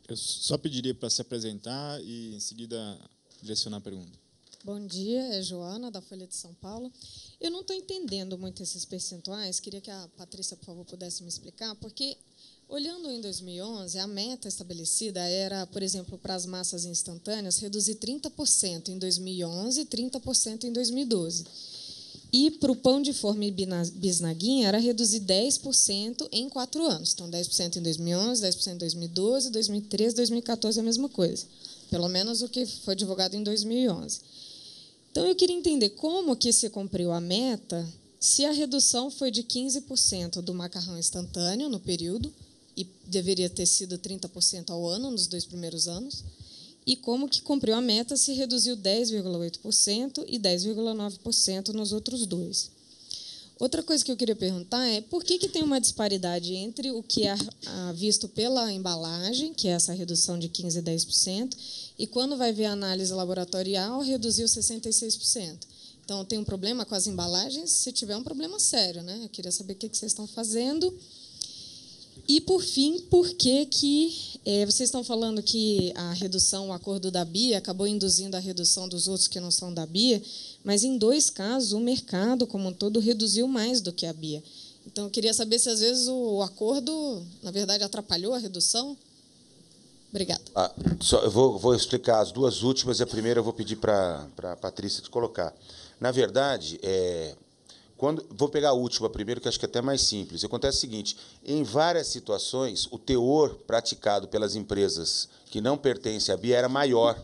Eu só pediria para se apresentar e, em seguida, direcionar a pergunta. Bom dia, é Joana, da Folha de São Paulo. Eu não estou entendendo muito esses percentuais, queria que a Patrícia, por favor, pudesse me explicar, porque, olhando em 2011, a meta estabelecida era, por exemplo, para as massas instantâneas, reduzir 30% em 2011 e 30% em 2012. E para o pão de forma e bisnaguinha era reduzir 10% em quatro anos. Então, 10% em 2011, 10% em 2012, 2013, 2014 a mesma coisa. Pelo menos o que foi divulgado em 2011. Então, eu queria entender como que se cumpriu a meta se a redução foi de 15% do macarrão instantâneo no período e deveria ter sido 30% ao ano nos dois primeiros anos, e como que cumpriu a meta se reduziu 10,8% e 10,9% nos outros dois. Outra coisa que eu queria perguntar é por que, que tem uma disparidade entre o que é visto pela embalagem, que é essa redução de 15% e 10%, e quando vai ver a análise laboratorial, reduziu 66%. Então, tem um problema com as embalagens? Se tiver é um problema sério, né? Eu queria saber o que, que vocês estão fazendo e, por fim, por que que é, vocês estão falando que a redução, o acordo da BIA acabou induzindo a redução dos outros que não são da BIA, mas em dois casos o mercado como um todo reduziu mais do que a BIA. Então, eu queria saber se às vezes o acordo, na verdade, atrapalhou a redução. Obrigada. Ah, só, eu vou, vou, explicar as duas últimas e a primeira eu vou pedir para a Patrícia te colocar. Na verdade, é, quando, vou pegar a última primeiro, que acho que é até mais simples. Acontece o seguinte: em várias situações, o teor praticado pelas empresas que não pertencem à BIA era maior.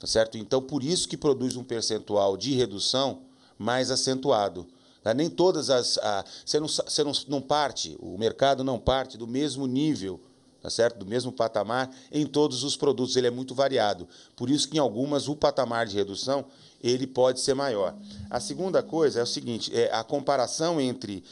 Tá certo? Então, por isso que produz um percentual de redução mais acentuado. Tá? Nem todas as. A, você não, você não, não parte, o mercado não parte do mesmo nível tá certo? Do mesmo patamar em todos os produtos, ele é muito variado. Por isso que em algumas o patamar de redução ele pode ser maior. A segunda coisa é o seguinte: é a comparação entre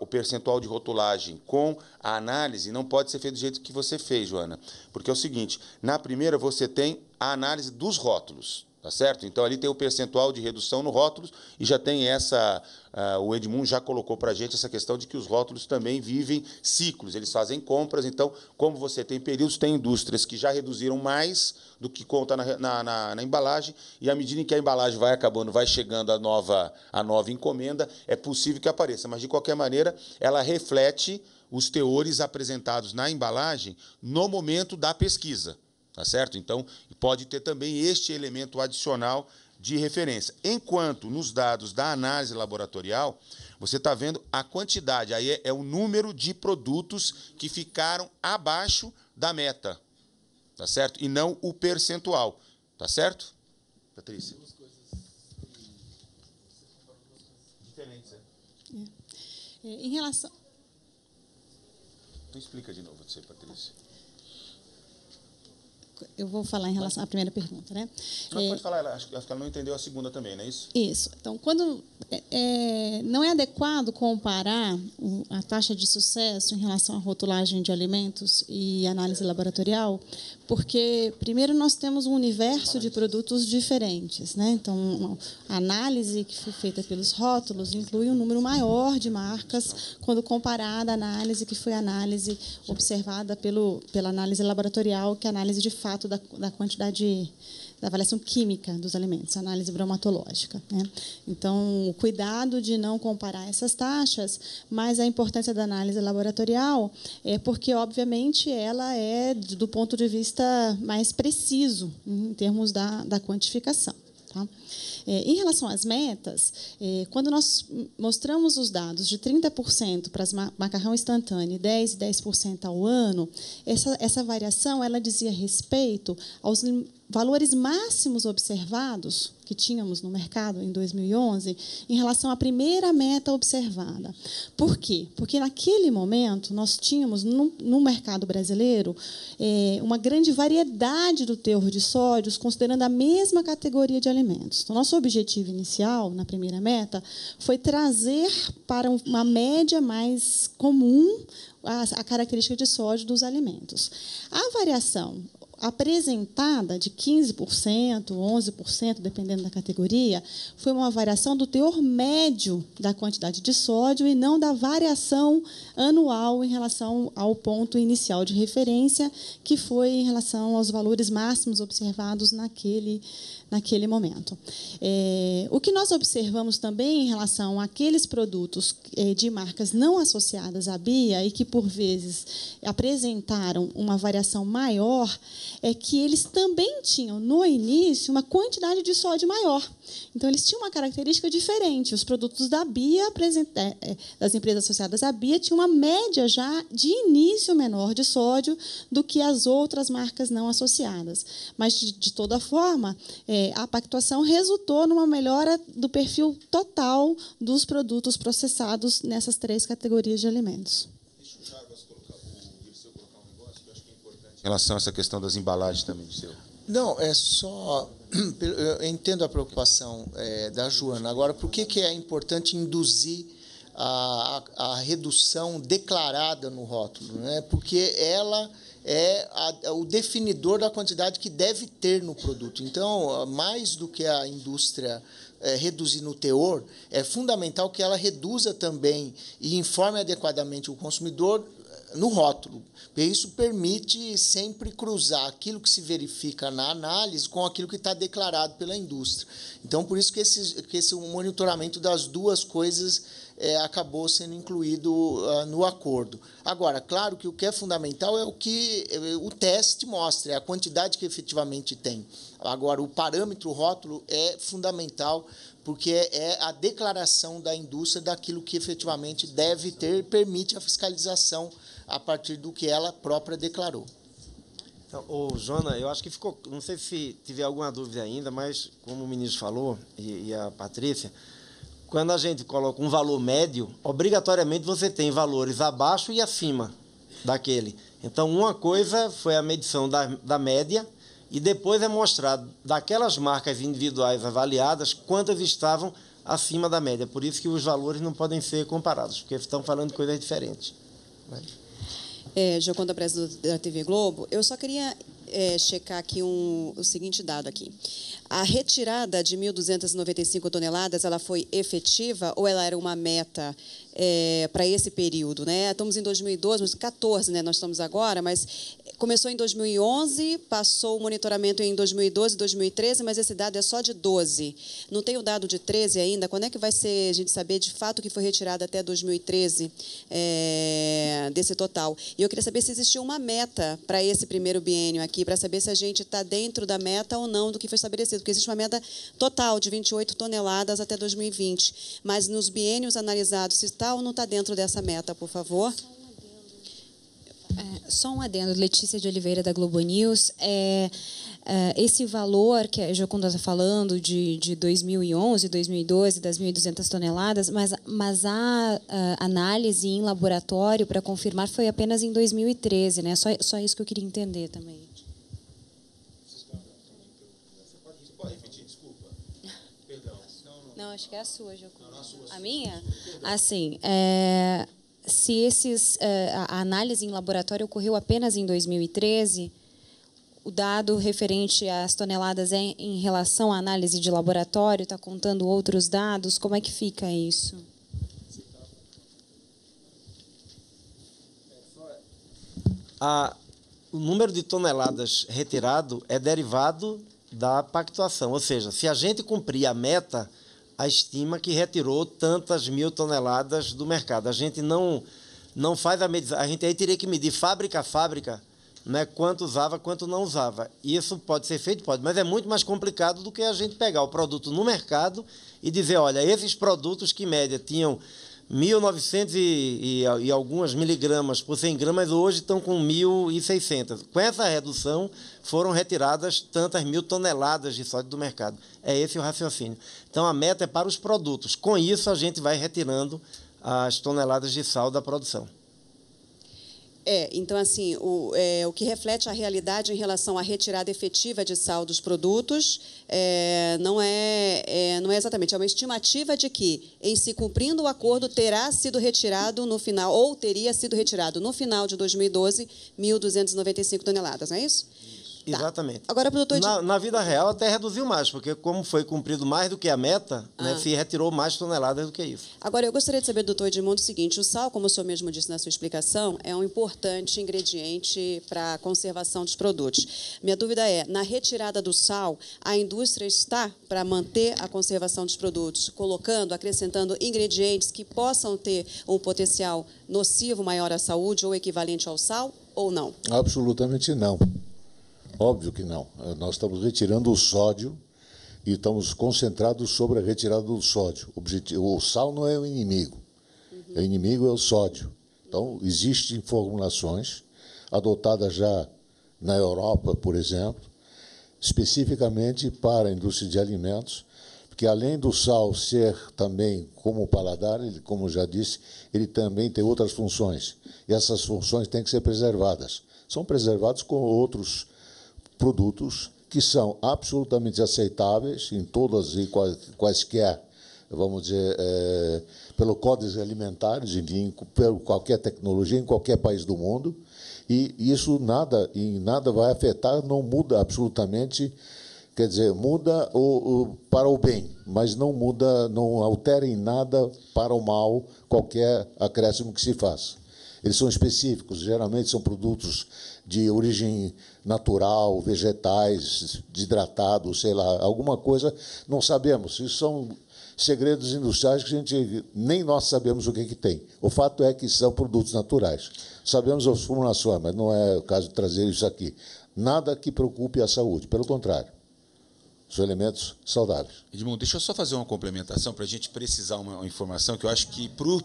o percentual de rotulagem com a análise não pode ser feito do jeito que você fez, Joana. Porque é o seguinte: na primeira você tem a análise dos rótulos. Tá certo? Então ali tem o percentual de redução no rótulos e já tem essa. Uh, o Edmund já colocou para a gente essa questão de que os rótulos também vivem ciclos, eles fazem compras. Então, como você tem períodos, tem indústrias que já reduziram mais do que conta na, na, na, na embalagem, e à medida em que a embalagem vai acabando, vai chegando a nova, a nova encomenda, é possível que apareça. Mas de qualquer maneira, ela reflete os teores apresentados na embalagem no momento da pesquisa. Tá certo? Então, pode ter também este elemento adicional de referência. Enquanto nos dados da análise laboratorial, você está vendo a quantidade, aí é, é, o número de produtos que ficaram abaixo da meta, tá certo? E não o percentual, tá certo? Patrícia. Diferentes, né? é. É, Em relação. Então explica de novo, você, Patrícia eu vou falar em relação à primeira pergunta, né? Não, é, pode falar, ela, acho, acho, que ela não entendeu a segunda também, não é isso? Isso. Então, quando é, é não é adequado comparar a taxa de sucesso em relação à rotulagem de alimentos e análise é. laboratorial porque primeiro nós temos um universo de produtos diferentes, né? Então, a análise que foi feita pelos rótulos inclui um número maior de marcas quando comparada à análise que foi análise observada pelo, pela análise laboratorial, que é a análise de fato da, da quantidade de da avaliação química dos alimentos, análise bromatológica. Né? Então, o cuidado de não comparar essas taxas, mas a importância da análise laboratorial é porque, obviamente, ela é do ponto de vista mais preciso uhum, em termos da, da quantificação. Tá? É, em relação às metas, é, quando nós mostramos os dados de 30% para as macarrão instantâneo e 10% e 10% ao ano, essa, essa variação ela dizia respeito aos, valores máximos observados que tínhamos no mercado em 2011 em relação à primeira meta observada. Por quê? Porque naquele momento nós tínhamos no, no mercado brasileiro é, uma grande variedade do teor de sódios, considerando a mesma categoria de alimentos. Então, nosso objetivo inicial na primeira meta foi trazer para uma média mais comum a, característica de sódio dos alimentos. A variação apresentada de 15%, 11%, dependendo da categoria, foi uma variação do teor médio da quantidade de sódio e não da variação anual em relação ao ponto inicial de referência, que foi em relação aos valores máximos observados naquele, naquele momento. É, o que nós observamos também em relação àqueles produtos é, de marcas não associadas à Bia e que, por vezes, apresentaram uma variação maior, é que eles também tinham, no início, uma quantidade de sódio maior. Então, eles tinham uma característica diferente. Os produtos da Bia, é, é, das empresas associadas à Bia, tinham uma média já de início menor de sódio do que as outras marcas não associadas. Mas, de, de toda forma, é, é, a pactuação resultou numa melhora do perfil total dos produtos processados nessas três categorias de alimentos. Em relação a essa questão das embalagens também, seu. Não, é só. Eu entendo a preocupação é, da Joana. Agora, por que, que é importante induzir a, a, a redução declarada no rótulo? Né? Porque ela é a, é o definidor da quantidade que deve ter no produto. Então, mais do que a indústria é, reduzir no teor, é fundamental que ela reduza também e informe adequadamente o consumidor é, no rótulo. Isso permite sempre cruzar aquilo que se verifica na análise com aquilo que está declarado pela indústria. Então, por isso que, que esse monitoramento das duas coisas é, acabou sendo incluído uh, no acordo. Agora, claro que o que é fundamental é o que eh, o teste mostra, é a quantidade que efetivamente tem. Agora, o parâmetro o rótulo é fundamental porque é, é a declaração da indústria daquilo que efetivamente deve ter, permite a fiscalização a partir do que ela própria declarou. Então, ô, Jona, eu acho que ficou. Não sei se tiver alguma dúvida ainda, mas como o ministro falou e, e a Patrícia, quando a gente coloca um valor médio, obrigatoriamente você tem valores abaixo e acima daquele. Então, uma coisa foi a medição da, da média e depois é mostrado daquelas marcas individuais avaliadas quantas estavam acima da média. Por isso que os valores não podem ser comparados, porque estão falando de coisas diferentes. Né? É, Joconda presa da TV Globo, eu só queria é, checar aqui um, o seguinte dado aqui. A retirada de 1.295 toneladas, ela foi efetiva ou ela era uma meta é, para esse período. Né? Estamos em 2012, 2014, né? nós estamos agora, mas começou em 2011, passou o monitoramento em 2012, 2013, mas esse dado é só de 12. Não tem o dado de 13 ainda. Quando é que vai ser a gente saber de fato que foi retirado até 2013 é, desse total? E eu queria saber se existiu uma meta para esse primeiro biênio aqui, para saber se a gente está dentro da meta ou não do que foi estabelecido, porque existe uma meta total de 28 toneladas até 2020. Mas nos biênios analisados, se está está ou não está dentro dessa meta, por favor? É, só um adendo, Letícia de Oliveira da Globo News. É, é esse valor que a Joconda está falando de, de 2011, 2012, das 1.200 toneladas, mas, mas a, a análise em laboratório para confirmar foi apenas em 2013, né? Só, só isso que eu queria entender também. acho que é a sua, Jocô. Não, a, sua, a minha? Assim, é, se esses, é, a análise em laboratório ocorreu apenas em 2013, o dado referente às toneladas é em relação à análise de laboratório, está contando outros dados, como é que fica isso? o número de toneladas retirado é derivado da pactuação, ou seja, se a gente cumprir a meta a estima que retirou tantas mil toneladas do mercado. A gente não, não faz a medição, a gente aí teria que medir fábrica a fábrica né, quanto usava, quanto não usava. Isso pode ser feito? Pode, mas é muito mais complicado do que a gente pegar o produto no mercado e dizer, olha, esses produtos que em média tinham 1.900 e, e, e, algumas miligramas por 100 gramas, hoje estão com 1.600. Com essa redução, foram retiradas tantas mil toneladas de sódio do mercado. É esse o raciocínio. Então, a meta é para os produtos. Com isso, a gente vai retirando as toneladas de sal da produção. É, então assim, o, é, o que reflete a realidade em relação à retirada efetiva de sal dos produtos é, não, é, é, não é exatamente, é uma estimativa de que, em se cumprindo o acordo, terá sido retirado no final, ou teria sido retirado no final de 2012, 1.295 toneladas, não é isso? Tá. Exatamente. Agora, para o doutor... Na, na, vida real, até reduziu mais, porque como foi cumprido mais do que a meta, né, ah. né, se retirou mais toneladas do que isso. Agora, eu gostaria de saber, doutor Edmundo, o seguinte, o sal, como o senhor mesmo disse na sua explicação, é um importante ingrediente para a conservação dos produtos. Minha dúvida é, na retirada do sal, a indústria está para manter a conservação dos produtos, colocando, acrescentando ingredientes que possam ter um potencial nocivo maior à saúde ou equivalente ao sal, ou não? Absolutamente não. Óbvio que não. Eh, nós estamos retirando o sódio e estamos concentrados sobre a retirada do sódio. O sal não é o inimigo, uhum. o é inimigo é o sódio. Então, existem formulações adotadas já na Europa, por exemplo, especificamente para a indústria de alimentos, porque além do sal ser também como paladar, ele, como já disse, ele também tem outras funções. E essas funções têm que ser preservadas. São preservados com outros produtos que são absolutamente aceitáveis em todas e quaisquer, vamos dizer, é, pelo Código de enfim, por qualquer tecnologia, em qualquer país do mundo, e isso nada, em nada vai afetar, não muda absolutamente, quer dizer, muda o, o, para o bem, mas não muda, não altera em nada para o mal qualquer acréscimo que se faça. Eles são específicos, geralmente são produtos de origem natural, vegetais, desidratados, sei lá, alguma coisa, não sabemos. Isso são segredos industriais que a gente nem nós sabemos o que, que tem. O fato é que são produtos naturais. Sabemos as formulações, mas não é o caso de trazer isso aqui. Nada que preocupe a saúde, pelo contrário. São elementos saudáveis. Edmundo, deixa eu só fazer uma complementação para a gente precisar uma, uma informação que eu acho que para o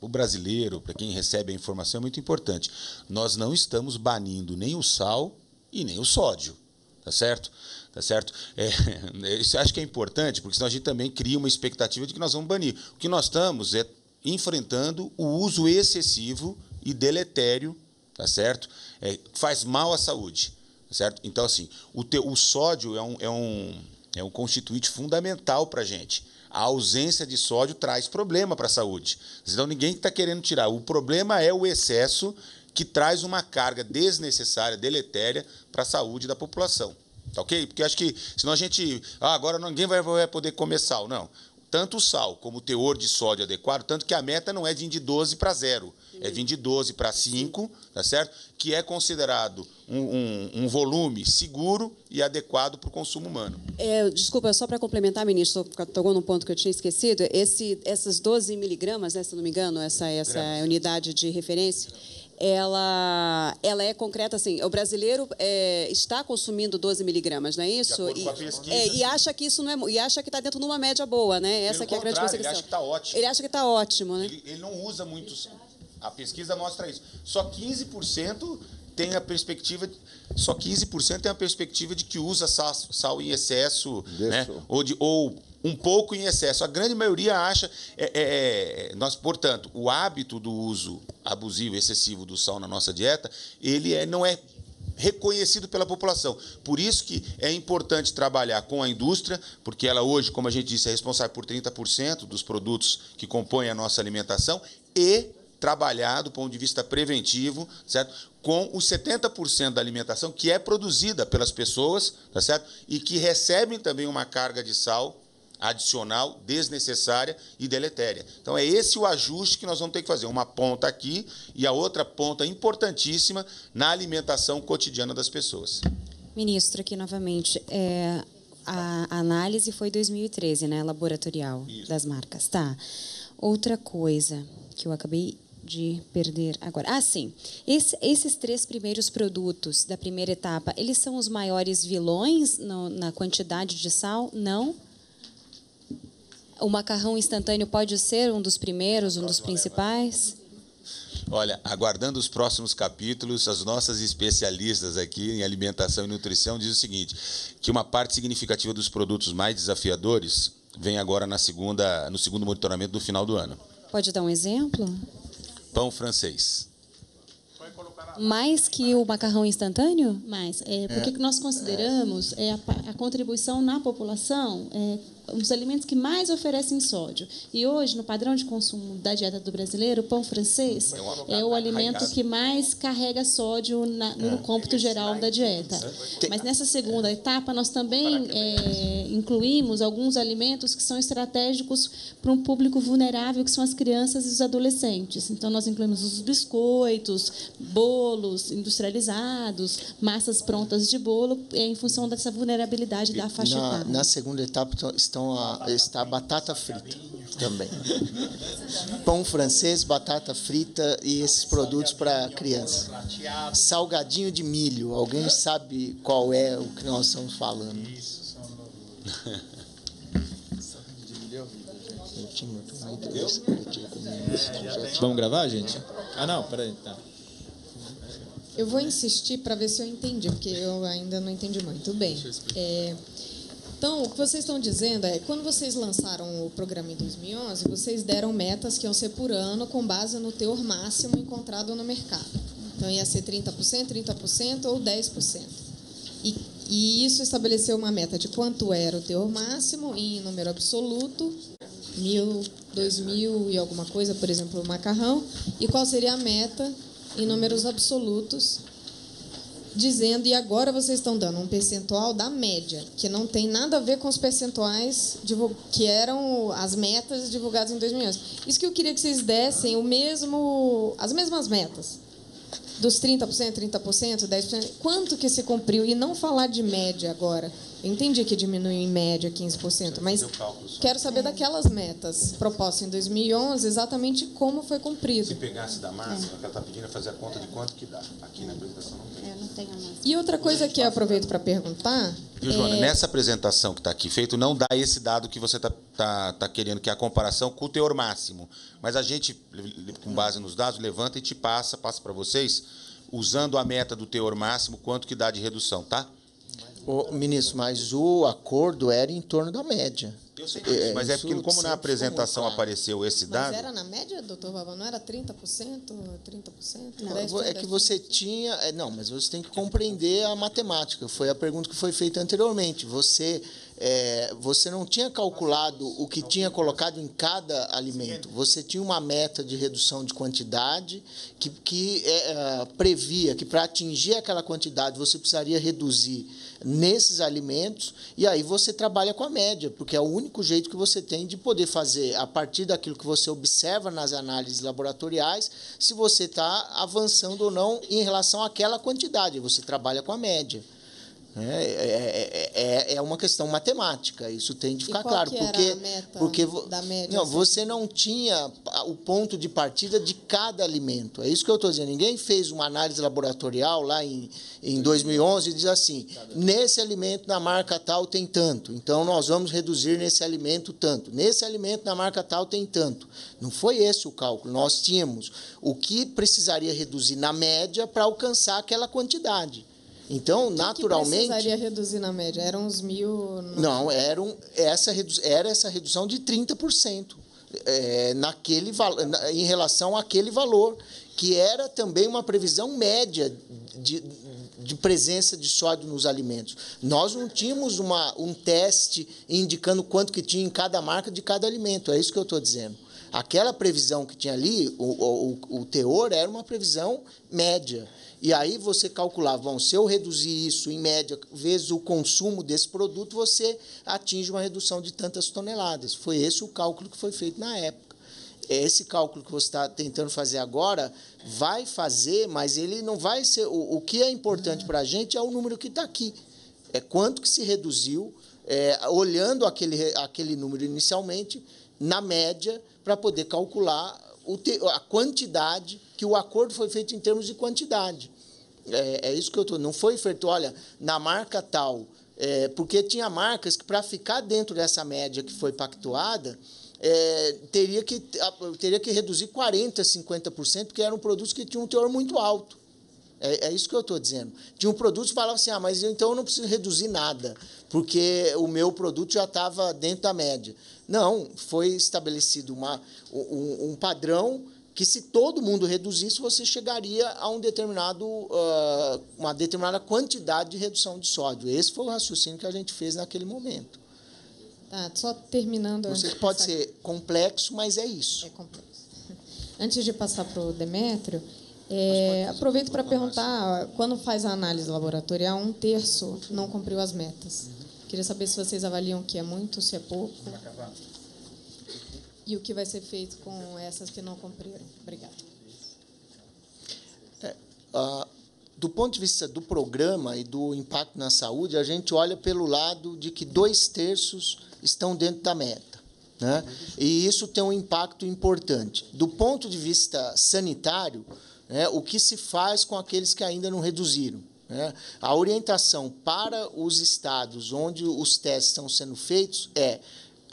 o brasileiro, para quem recebe a informação, é muito importante. Nós não estamos banindo nem o sal e nem o sódio. Tá certo? Tá certo? É, isso acho que é importante, porque senão a gente também cria uma expectativa de que nós vamos banir. O que nós estamos é enfrentando o uso excessivo e deletério, tá certo? É, faz mal à saúde, tá certo? Então, assim, o, te, o sódio é um, é, um, é um constituinte fundamental para a gente a ausência de sódio traz problema para a saúde. Então ninguém está querendo tirar. O problema é o excesso que traz uma carga desnecessária, deletéria para a saúde da população. Tá ok? Porque acho que senão a gente. Ah, agora ninguém vai, poder comer sal. Não. Tanto o sal como o teor de sódio adequado, tanto que a meta não é de 12 para zero é vir de 12 para 5, tá certo? Que é considerado um, um, um volume seguro e adequado para o consumo humano. É, desculpa, só para complementar, ministro, tocou num ponto que eu tinha esquecido. Esse, essas 12 miligramas, né, se não me engano, essa, essa unidade de referência ela, ela é concreta assim. O brasileiro é, está consumindo 12 miligramas, não é isso? E, pesquisa, é, e, acha que isso não é e acha que está dentro de uma média boa, né? Essa é a grande consequência. Ele acha que está ótimo. Ele acha que está ótimo, né? Ele, ele não usa muitos a pesquisa mostra isso. Só 15% tem a perspectiva de, só 15% tem a perspectiva de que usa sal, sal em excesso, né? ou, de, ou, um pouco em excesso. A grande maioria acha. É, é, é, nós, portanto, o hábito do uso abusivo, excessivo do sal na nossa dieta, ele é, não é reconhecido pela população. Por isso que é importante trabalhar com a indústria, porque ela hoje, como a gente disse, é responsável por 30% dos produtos que compõem a nossa alimentação e trabalhar do ponto de vista preventivo, certo? com os 70% da alimentação que é produzida pelas pessoas, tá certo? E que recebem também uma carga de sal adicional, desnecessária e deletéria. Então é esse o ajuste que nós vamos ter que fazer, uma ponta aqui e a outra ponta importantíssima na alimentação cotidiana das pessoas. Ministro, aqui novamente, é, a análise foi 2013, né, laboratorial Isso. das marcas, tá? Outra coisa que eu acabei de perder agora. Ah, sim. Esse, esses três primeiros produtos da primeira etapa, eles são os maiores vilões no, na quantidade de sal? Não. O macarrão instantâneo pode ser um dos primeiros, um dos principais? Olha, aguardando os próximos capítulos, as nossas especialistas aqui em alimentação e nutrição dizem o seguinte: que uma parte significativa dos produtos mais desafiadores vem agora na segunda, no segundo monitoramento do final do ano. Pode dar um exemplo? Pão francês. Mais que o macarrão instantâneo? Mais. É, porque é. nós consideramos é, a, a, contribuição na população é, os alimentos que mais oferecem sódio. E hoje, no padrão de consumo da dieta do brasileiro, o pão francês é o alimento que mais carrega sódio na, no é. cômputo é geral da dieta. Né? Mas nessa segunda é. etapa, nós também é, incluímos alguns alimentos que são estratégicos para um público vulnerável, que são as crianças e os adolescentes. Então, nós incluímos os biscoitos, bolos industrializados, massas prontas de bolo, em função dessa vulnerabilidade da faixa etária. Na segunda etapa, está então, estão a, está a batata frita também. Pão francês, batata frita e esses produtos para criança. Salgadinho de milho. Alguém sabe qual é o que nós estamos falando? Isso, Vamos gravar, gente? Ah, não, peraí. Tá. Eu vou insistir para ver se eu entendi, porque eu ainda não entendi muito bem. É, então, o que vocês estão dizendo é, quando vocês lançaram o programa em 2011, vocês deram metas que iam ser por ano com base no teor máximo encontrado no mercado. Então, ia ser 30%, 30% ou 10%. E, e isso estabeleceu uma meta de quanto era o teor máximo em número absoluto, mil, dois mil e alguma coisa, por exemplo, o macarrão, e qual seria a meta em números absolutos dizendo, e agora vocês estão dando um percentual da média, que não tem nada a ver com os percentuais que eram as metas divulgadas em 2011. Isso que eu queria que vocês dessem o mesmo, as mesmas metas. Dos 30%, 30%, 10%, quanto que se cumpriu? E não falar de média agora entendi que diminuiu em média 15%, mas quero saber daquelas metas propostas em 2011, exatamente como foi cumprido. Se pegasse da Márcia, é. ela está pedindo fazer a conta de quanto que dá. Aqui na apresentação não tem. Eu não tenho mais. E outra coisa que eu aproveito para perguntar... Viu, Joana, é... nessa apresentação que está aqui feito, não dá esse dado que você está tá, tá querendo, que é a comparação com o teor máximo. Mas a gente, com base nos dados, levanta e te passa, passa para vocês, usando a meta do teor máximo, quanto que dá de redução, tá? O, ministro, mas o acordo era em torno da média. Eu sei disso, é, mas é porque, como na apresentação apareceu esse dado. Mas era na média, doutor Babão? Não era 30%? 30%? Não, é que você tinha. É, não, mas você tem que compreender a matemática. Foi a pergunta que foi feita anteriormente. Você é, você não tinha calculado o que tinha colocado em cada alimento. Você tinha uma meta de redução de quantidade que, que é, é, previa que para atingir aquela quantidade você precisaria reduzir nesses alimentos e aí você trabalha com a média, porque é o único jeito que você tem de poder fazer a partir daquilo que você observa nas análises laboratoriais se você está avançando ou não em relação àquela quantidade. Você trabalha com a média. Né? É, é, é, é, é, uma questão matemática, isso tem de ficar claro. porque porque média, não, assim? você não tinha o ponto de partida de cada alimento. É isso que eu estou dizendo. Ninguém fez uma análise laboratorial lá em, em 2011 e diz assim: nesse alimento, na marca tal, tem tanto. Então nós vamos reduzir nesse alimento tanto. Nesse alimento, na marca tal, tem tanto. Não foi esse o cálculo. Nós tínhamos o que precisaria reduzir na média para alcançar aquela quantidade. Então, que naturalmente. Que precisaria reduzir na média? Eram uns mil. Não, essa, era essa redução de 30%. É, naquele, em relação àquele valor, que era também uma previsão média de, de presença de sódio nos alimentos. Nós não tínhamos uma, um teste indicando quanto que tinha em cada marca de cada alimento, é isso que eu estou dizendo. Aquela previsão que tinha ali, o, o, o teor era uma previsão média. E aí você calculava, bom, se eu reduzir isso em média vezes o consumo desse produto, você atinge uma redução de tantas toneladas. Foi esse o cálculo que foi feito na época. Esse cálculo que você está tentando fazer agora vai fazer, mas ele não vai ser. O, o que é importante uhum. para a gente é o número que está aqui. É quanto que se reduziu, é, olhando aquele, aquele número inicialmente, na média, para poder calcular a quantidade que o acordo foi feito em termos de quantidade. É, é isso que eu estou. Não foi feito, olha, na marca tal. É, porque tinha marcas que, para ficar dentro dessa média que foi pactuada, é, teria, que, teria que reduzir 40%, 50%, porque eram produtos que tinham um teor muito alto. É, é isso que eu estou dizendo. Tinha um produto que falava assim, ah, mas então eu não preciso reduzir nada, porque o meu produto já estava dentro da média. Não, foi estabelecido uma, um, um padrão que se todo mundo reduzisse, você chegaria a um determinado, uh, uma determinada quantidade de redução de sódio. Esse foi o raciocínio que a gente fez naquele momento. Tá, só terminando... Você pode passar... ser complexo, mas é isso. É complexo. Antes de passar para o Demétrio, é, aproveito para perguntar, quando faz a análise laboratorial, um terço não cumpriu as metas. Queria saber se vocês avaliam que é muito, se é pouco e o que vai ser feito com essas que não cumpriram? Obrigada. É, do ponto de vista do programa e do impacto na saúde, a gente olha pelo lado de que dois terços estão dentro da meta. Né? E isso tem um impacto importante. Do ponto de vista sanitário, né, o que se faz com aqueles que ainda não reduziram? Né? A orientação para os estados onde os testes estão sendo feitos é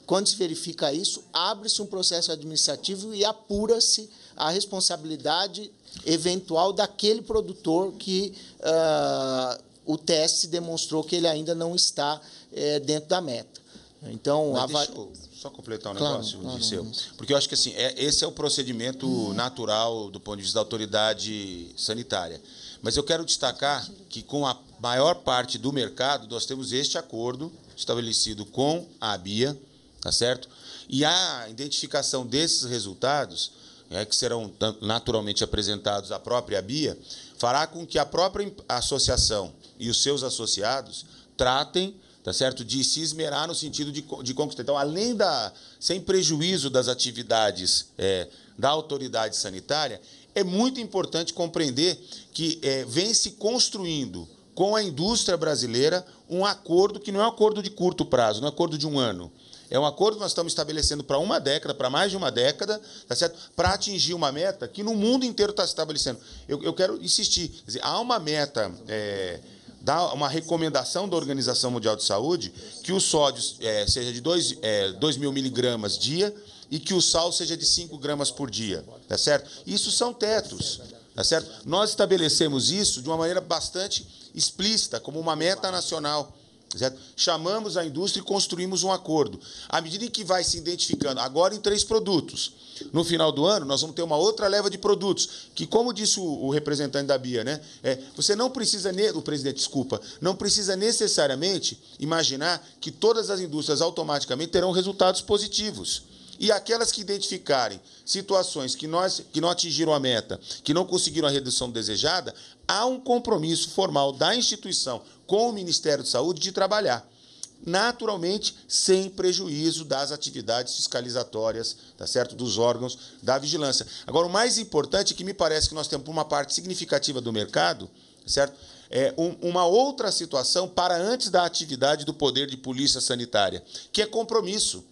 quando se verifica isso, abre-se um processo administrativo e apura-se a responsabilidade eventual daquele produtor que uh, o teste demonstrou que ele ainda não está eh, dentro da meta. Então, Mas deixa eu só completar um claro, negócio, claro, Porque eu acho que assim, é, esse é o procedimento hum. natural do ponto de vista da autoridade sanitária. Mas eu quero destacar que com a maior parte do mercado nós temos este acordo estabelecido com a Bia tá certo? E a identificação desses resultados, é, que serão naturalmente apresentados à própria BIA, fará com que a própria associação e os seus associados tratem tá certo? De se esmerar no sentido de, de conquistar. Então, além da. sem prejuízo das atividades é, da autoridade sanitária, é muito importante compreender que é, vem se construindo com a indústria brasileira um acordo que não é um acordo de curto prazo, não é um acordo de um ano, é um acordo que nós estamos estabelecendo para uma década, para mais de uma década, tá certo? Para atingir uma meta que no mundo inteiro está se estabelecendo. Eu, eu quero insistir. Dizer, há uma meta. É, dá uma recomendação da Organização Mundial de Saúde que o sódio é, seja de 2 é, dois mil miligramas dia e que o sal seja de 5 gramas por dia, tá certo? Isso são tetos, tá certo? Nós estabelecemos isso de uma maneira bastante explícita, como uma meta nacional, Certo? Chamamos a indústria e construímos um acordo. À medida em que vai se identificando, agora em três produtos. No final do ano, nós vamos ter uma outra leva de produtos, que, como disse o, o representante da BIA, né? É, você não precisa, o presidente, desculpa, não precisa necessariamente imaginar que todas as indústrias automaticamente terão resultados positivos. E aquelas que identificarem situações que, nós, que não atingiram a meta, que não conseguiram a redução desejada, há um compromisso formal da instituição com o Ministério de Saúde de trabalhar naturalmente sem prejuízo das atividades fiscalizatórias, tá certo? Dos órgãos da vigilância. Agora, o mais importante que me parece que nós temos uma parte significativa do mercado, tá certo? É um, uma outra situação para antes da atividade do poder de polícia sanitária, que é compromisso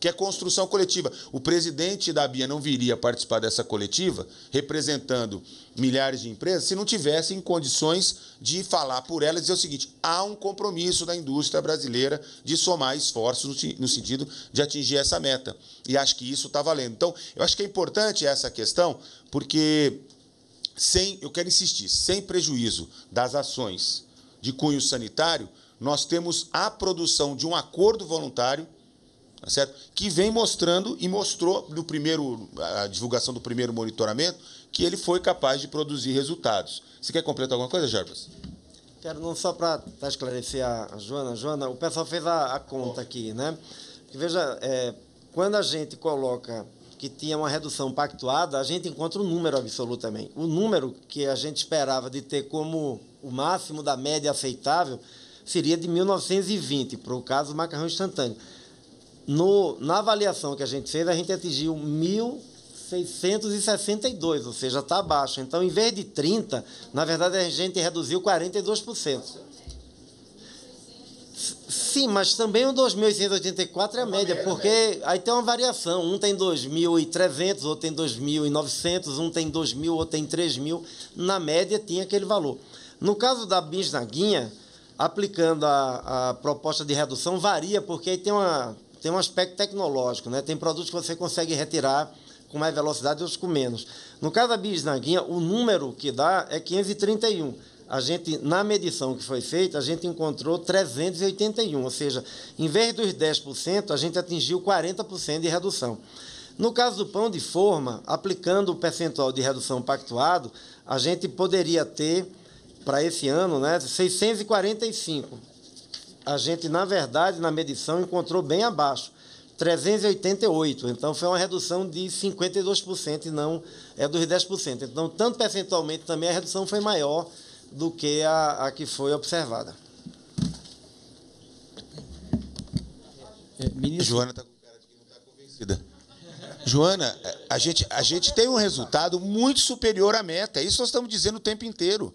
que é construção coletiva. O presidente da Bia não viria participar dessa coletiva, representando milhares de empresas, se não tivesse em condições de falar por ela e dizer o seguinte: há um compromisso da indústria brasileira de somar esforços no sentido de atingir essa meta. E acho que isso está valendo. Então, eu acho que é importante essa questão, porque sem, eu quero insistir, sem prejuízo das ações de cunho sanitário, nós temos a produção de um acordo voluntário Tá certo? que vem mostrando e mostrou no primeiro, a divulgação do primeiro monitoramento, que ele foi capaz de produzir resultados. Você quer completar alguma coisa, Jarbas? Quero não só para esclarecer a Joana. Joana, o pessoal fez a, a conta aqui, né? Porque veja, é, quando a gente coloca que tinha uma redução pactuada, a gente encontra um número absoluto também. O número que a gente esperava de ter como o máximo da média aceitável seria de 1920, para o caso do macarrão instantâneo. No, na avaliação que a gente fez, a gente atingiu 1.662, ou seja, está abaixo. Então, em vez de 30, na verdade a gente reduziu 42%. Sim, mas também o 2.684 é a média, é porque aí tem uma variação. Um tem 2.300, outro tem 2.900, um tem 2.000, outro tem 3.000. Na média tinha aquele valor. No caso da bisnaguinha, aplicando a, a proposta de redução, varia, porque aí tem uma tem um aspecto tecnológico, né? Tem produtos que você consegue retirar com mais velocidade, outros com menos. No caso da bisnaguinha, o número que dá é 531. A gente, na medição que foi feita, a gente encontrou 381, ou seja, em vez dos 10%, a gente atingiu 40% de redução. No caso do pão de forma, aplicando o percentual de redução pactuado, a gente poderia ter, para esse ano, né, 645 a gente, na verdade, na medição, encontrou bem abaixo. 388, então foi uma redução de 52% e não é dos 10%. Então, tanto percentualmente também a redução foi maior do que a, a que foi observada. É, ministro... Joana está com cara de que não está convencida. Joana, a gente, a gente tem um resultado muito superior à meta. Isso nós estamos dizendo o tempo inteiro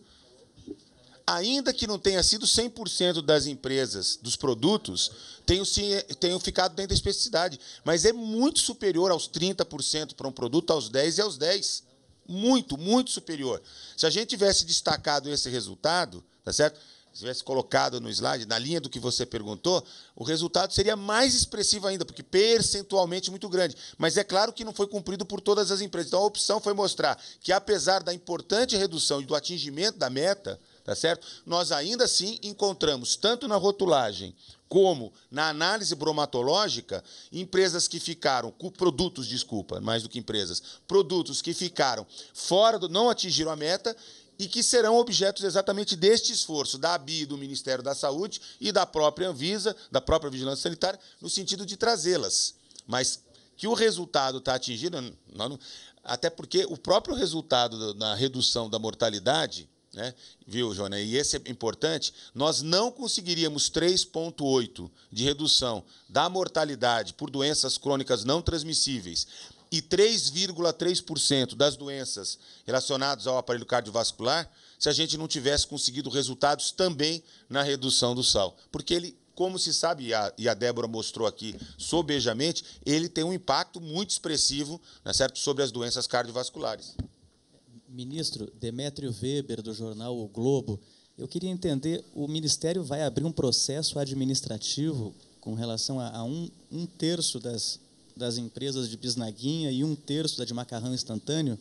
ainda que não tenha sido 100% das empresas, dos produtos, tenham, se, tenham ficado dentro da especificidade. Mas é muito superior aos 30% para um produto, aos 10% e aos 10%. Muito, muito superior. Se a gente tivesse destacado esse resultado, tá certo? Se tivesse colocado no slide, na linha do que você perguntou, o resultado seria mais expressivo ainda, porque percentualmente muito grande. Mas é claro que não foi cumprido por todas as empresas. Então a opção foi mostrar que, apesar da importante redução e do atingimento da meta, tá certo? Nós ainda assim encontramos, tanto na rotulagem como na análise bromatológica, empresas que ficaram, produtos, desculpa, mais do que empresas, produtos que ficaram fora do. não atingiram a meta e que serão objetos exatamente deste esforço da ABI, do Ministério da Saúde e da própria Anvisa, da própria Vigilância Sanitária, no sentido de trazê-las. Mas que o resultado está atingido, não, até porque o próprio resultado da redução da mortalidade né? Viu, Jona? E esse é importante. Nós não conseguiríamos 3,8 de redução da mortalidade por doenças crônicas não transmissíveis e 3,3% das doenças relacionadas ao aparelho cardiovascular se a gente não tivesse conseguido resultados também na redução do sal. Porque ele como se sabe, e a, Débora mostrou aqui sobejamente, ele tem um impacto muito expressivo né, certo, sobre as doenças cardiovasculares. Ministro Demétrio Weber, do jornal O Globo, eu queria entender, o Ministério vai abrir um processo administrativo com relação a, a um, um, terço das, das empresas de bisnaguinha e um terço da de macarrão instantâneo?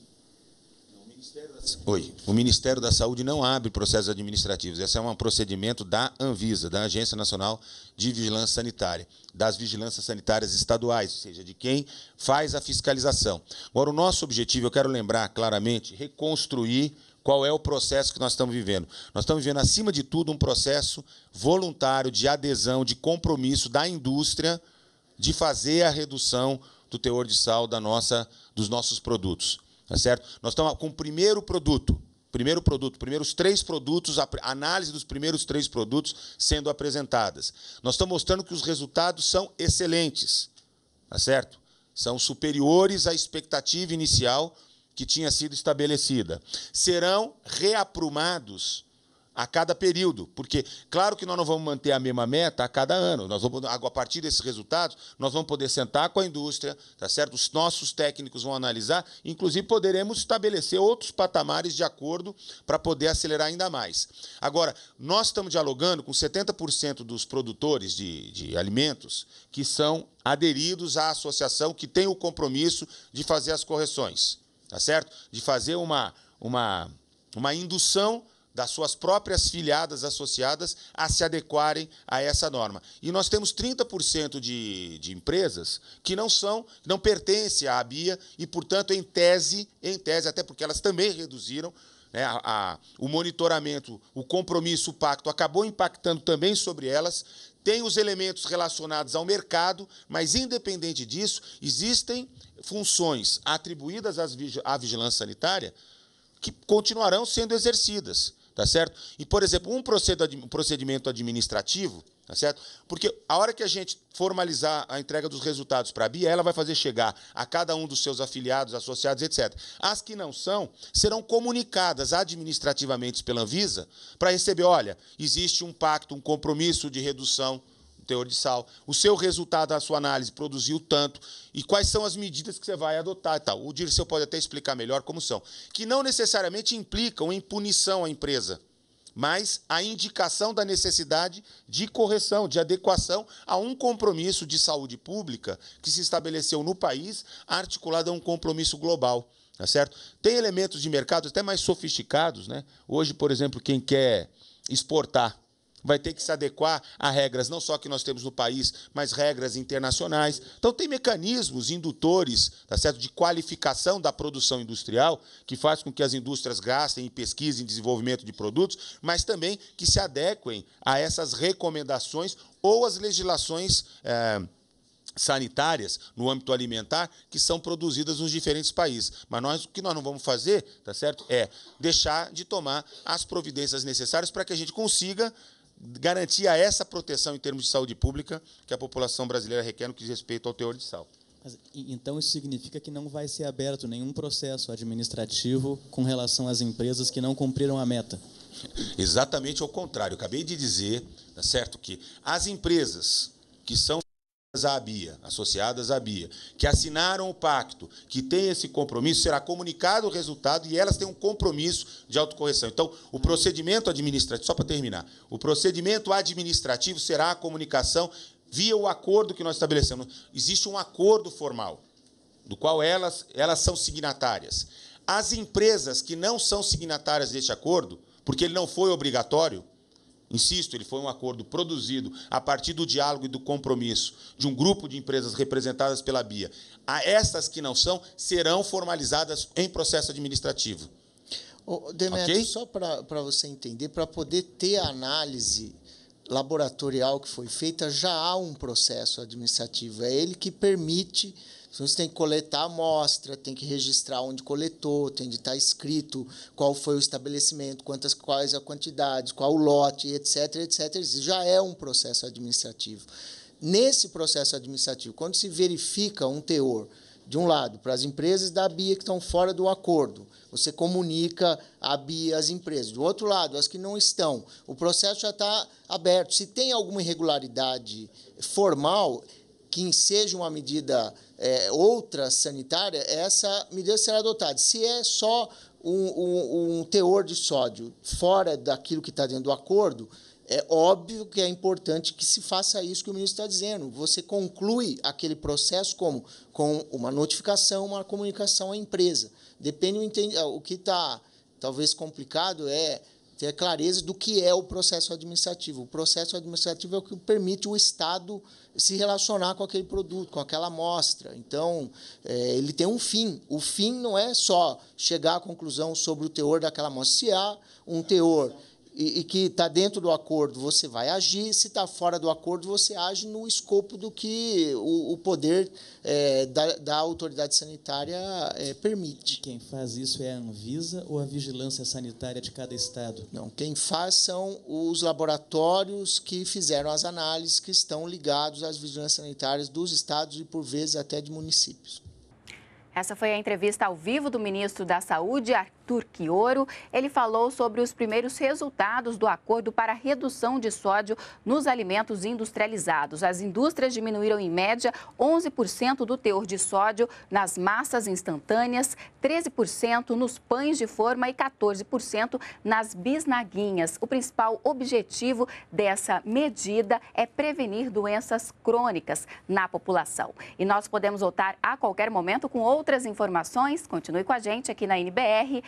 Oi. O Ministério da Saúde não abre processos administrativos. Esse é um procedimento da Anvisa, da Agência Nacional de vigilância sanitária, das vigilâncias sanitárias estaduais, ou seja, de quem faz a fiscalização. Agora, o nosso objetivo, eu quero lembrar claramente, reconstruir qual é o processo que nós estamos vivendo. Nós estamos vivendo, acima de tudo, um processo voluntário de adesão, de compromisso da indústria de fazer a redução do teor de sal da nossa, dos nossos produtos. Tá certo? Nós estamos com o primeiro produto, Primeiro produto, primeiros três produtos, análise dos primeiros três produtos sendo apresentadas. Nós estamos mostrando que os resultados são excelentes, tá certo? São superiores à expectativa inicial que tinha sido estabelecida. Serão reaprumados a cada período, porque claro que nós não vamos manter a mesma meta a cada ano. Nós vamos a partir desses resultados, nós vamos poder sentar com a indústria, tá certo? Os nossos técnicos vão analisar, inclusive poderemos estabelecer outros patamares de acordo para poder acelerar ainda mais. Agora, nós estamos dialogando com 70% dos produtores de, de alimentos que são aderidos à associação que tem o compromisso de fazer as correções, tá certo? De fazer uma uma uma indução das suas próprias filiadas associadas a se adequarem a essa norma. E nós temos 30% de, de empresas que não são, não pertencem à Bia e, portanto, em tese, em tese, até porque elas também reduziram né, a, a, o monitoramento, o compromisso, o pacto acabou impactando também sobre elas. Tem os elementos relacionados ao mercado, mas independente disso, existem funções atribuídas à vigilância sanitária que continuarão sendo exercidas tá certo? E, por exemplo, um procedimento administrativo, tá certo? Porque a hora que a gente formalizar a entrega dos resultados para a BIA, ela vai fazer chegar a cada um dos seus afiliados, associados, etc. As que não são, serão comunicadas administrativamente pela Anvisa para receber, olha, existe um pacto, um compromisso de redução teor de sal, o seu resultado da sua análise produziu tanto e quais são as medidas que você vai adotar e tal. O Dirceu pode até explicar melhor como são, que não necessariamente implicam em punição à empresa, mas a indicação da necessidade de correção, de adequação a um compromisso de saúde pública que se estabeleceu no país, articulado a um compromisso global. Tá certo? Tem elementos de mercado até mais sofisticados. Né? Hoje, por exemplo, quem quer exportar vai ter que se adequar a regras não só que nós temos no país, mas regras internacionais. Então tem mecanismos indutores, tá certo, de qualificação da produção industrial que faz com que as indústrias gastem em pesquisa e desenvolvimento de produtos, mas também que se adequem a essas recomendações ou as legislações é, sanitárias no âmbito alimentar que são produzidas nos diferentes países. Mas nós, o que nós não vamos fazer, tá certo? É deixar de tomar as providências necessárias para que a gente consiga garantia essa proteção em termos de saúde pública que a população brasileira requer no que diz respeito ao teor de sal. Mas, então isso significa que não vai ser aberto nenhum processo administrativo com relação às empresas que não cumpriram a meta? Exatamente ao contrário. acabei de dizer, tá certo, que as empresas que são à BIA, associadas à BIA, que assinaram o pacto, que tem esse compromisso, será comunicado o resultado e elas têm um compromisso de autocorreção. Então, o procedimento administrativo, só para terminar, o procedimento administrativo será a comunicação via o acordo que nós estabelecemos. Existe um acordo formal, do qual elas, elas são signatárias. As empresas que não são signatárias deste acordo, porque ele não foi obrigatório, Insisto, ele foi um acordo produzido a partir do diálogo e do compromisso de um grupo de empresas representadas pela BIA. A essas que não são, serão formalizadas em processo administrativo. Oh, Demetrio, okay? só para você entender, para poder ter a análise laboratorial que foi feita, já há um processo administrativo. É ele que permite então você tem que coletar a amostra, tem que registrar onde coletou, tem de estar tá escrito qual foi o estabelecimento, quantas quais a quantidade, qual o lote, etc, etc. Isso já é um processo administrativo. Nesse processo administrativo, quando se verifica um teor, de um lado, para as empresas da BIA que estão fora do acordo, você comunica a BIA às empresas. Do outro lado, as que não estão, o processo já está aberto. Se tem alguma irregularidade formal, que enseja uma medida é, outra sanitária, essa medida será adotada. Se é só um, um, um teor de sódio fora daquilo que está dentro do acordo, é óbvio que é importante que se faça isso que o ministro está dizendo. Você conclui aquele processo como com uma notificação, uma comunicação à empresa. Depende o que está talvez complicado é ter clareza do que é o processo administrativo. O processo administrativo é o que permite o Estado se relacionar com aquele produto, com aquela amostra. Então, é, ele tem um fim. O fim não é só chegar à conclusão sobre o teor daquela amostra. Se há um teor e, e que está dentro do acordo, você vai agir. Se está fora do acordo, você age no escopo do que o, o poder é, da, da, autoridade sanitária é, permite. Quem faz isso é a Anvisa ou a vigilância sanitária de cada estado? Não, quem faz são os laboratórios que fizeram as análises que estão ligados às vigilâncias sanitárias dos estados e, por vezes, até de municípios. Essa foi a entrevista ao vivo do ministro da Saúde, Arquim. Turquioro. Ele falou sobre os primeiros resultados do acordo para redução de sódio nos alimentos industrializados. As indústrias diminuíram em média 11% do teor de sódio nas massas instantâneas, 13% nos pães de forma e 14% nas bisnaguinhas. O principal objetivo dessa medida é prevenir doenças crônicas na população. E nós podemos voltar a qualquer momento com outras informações. Continue com a gente aqui na NBR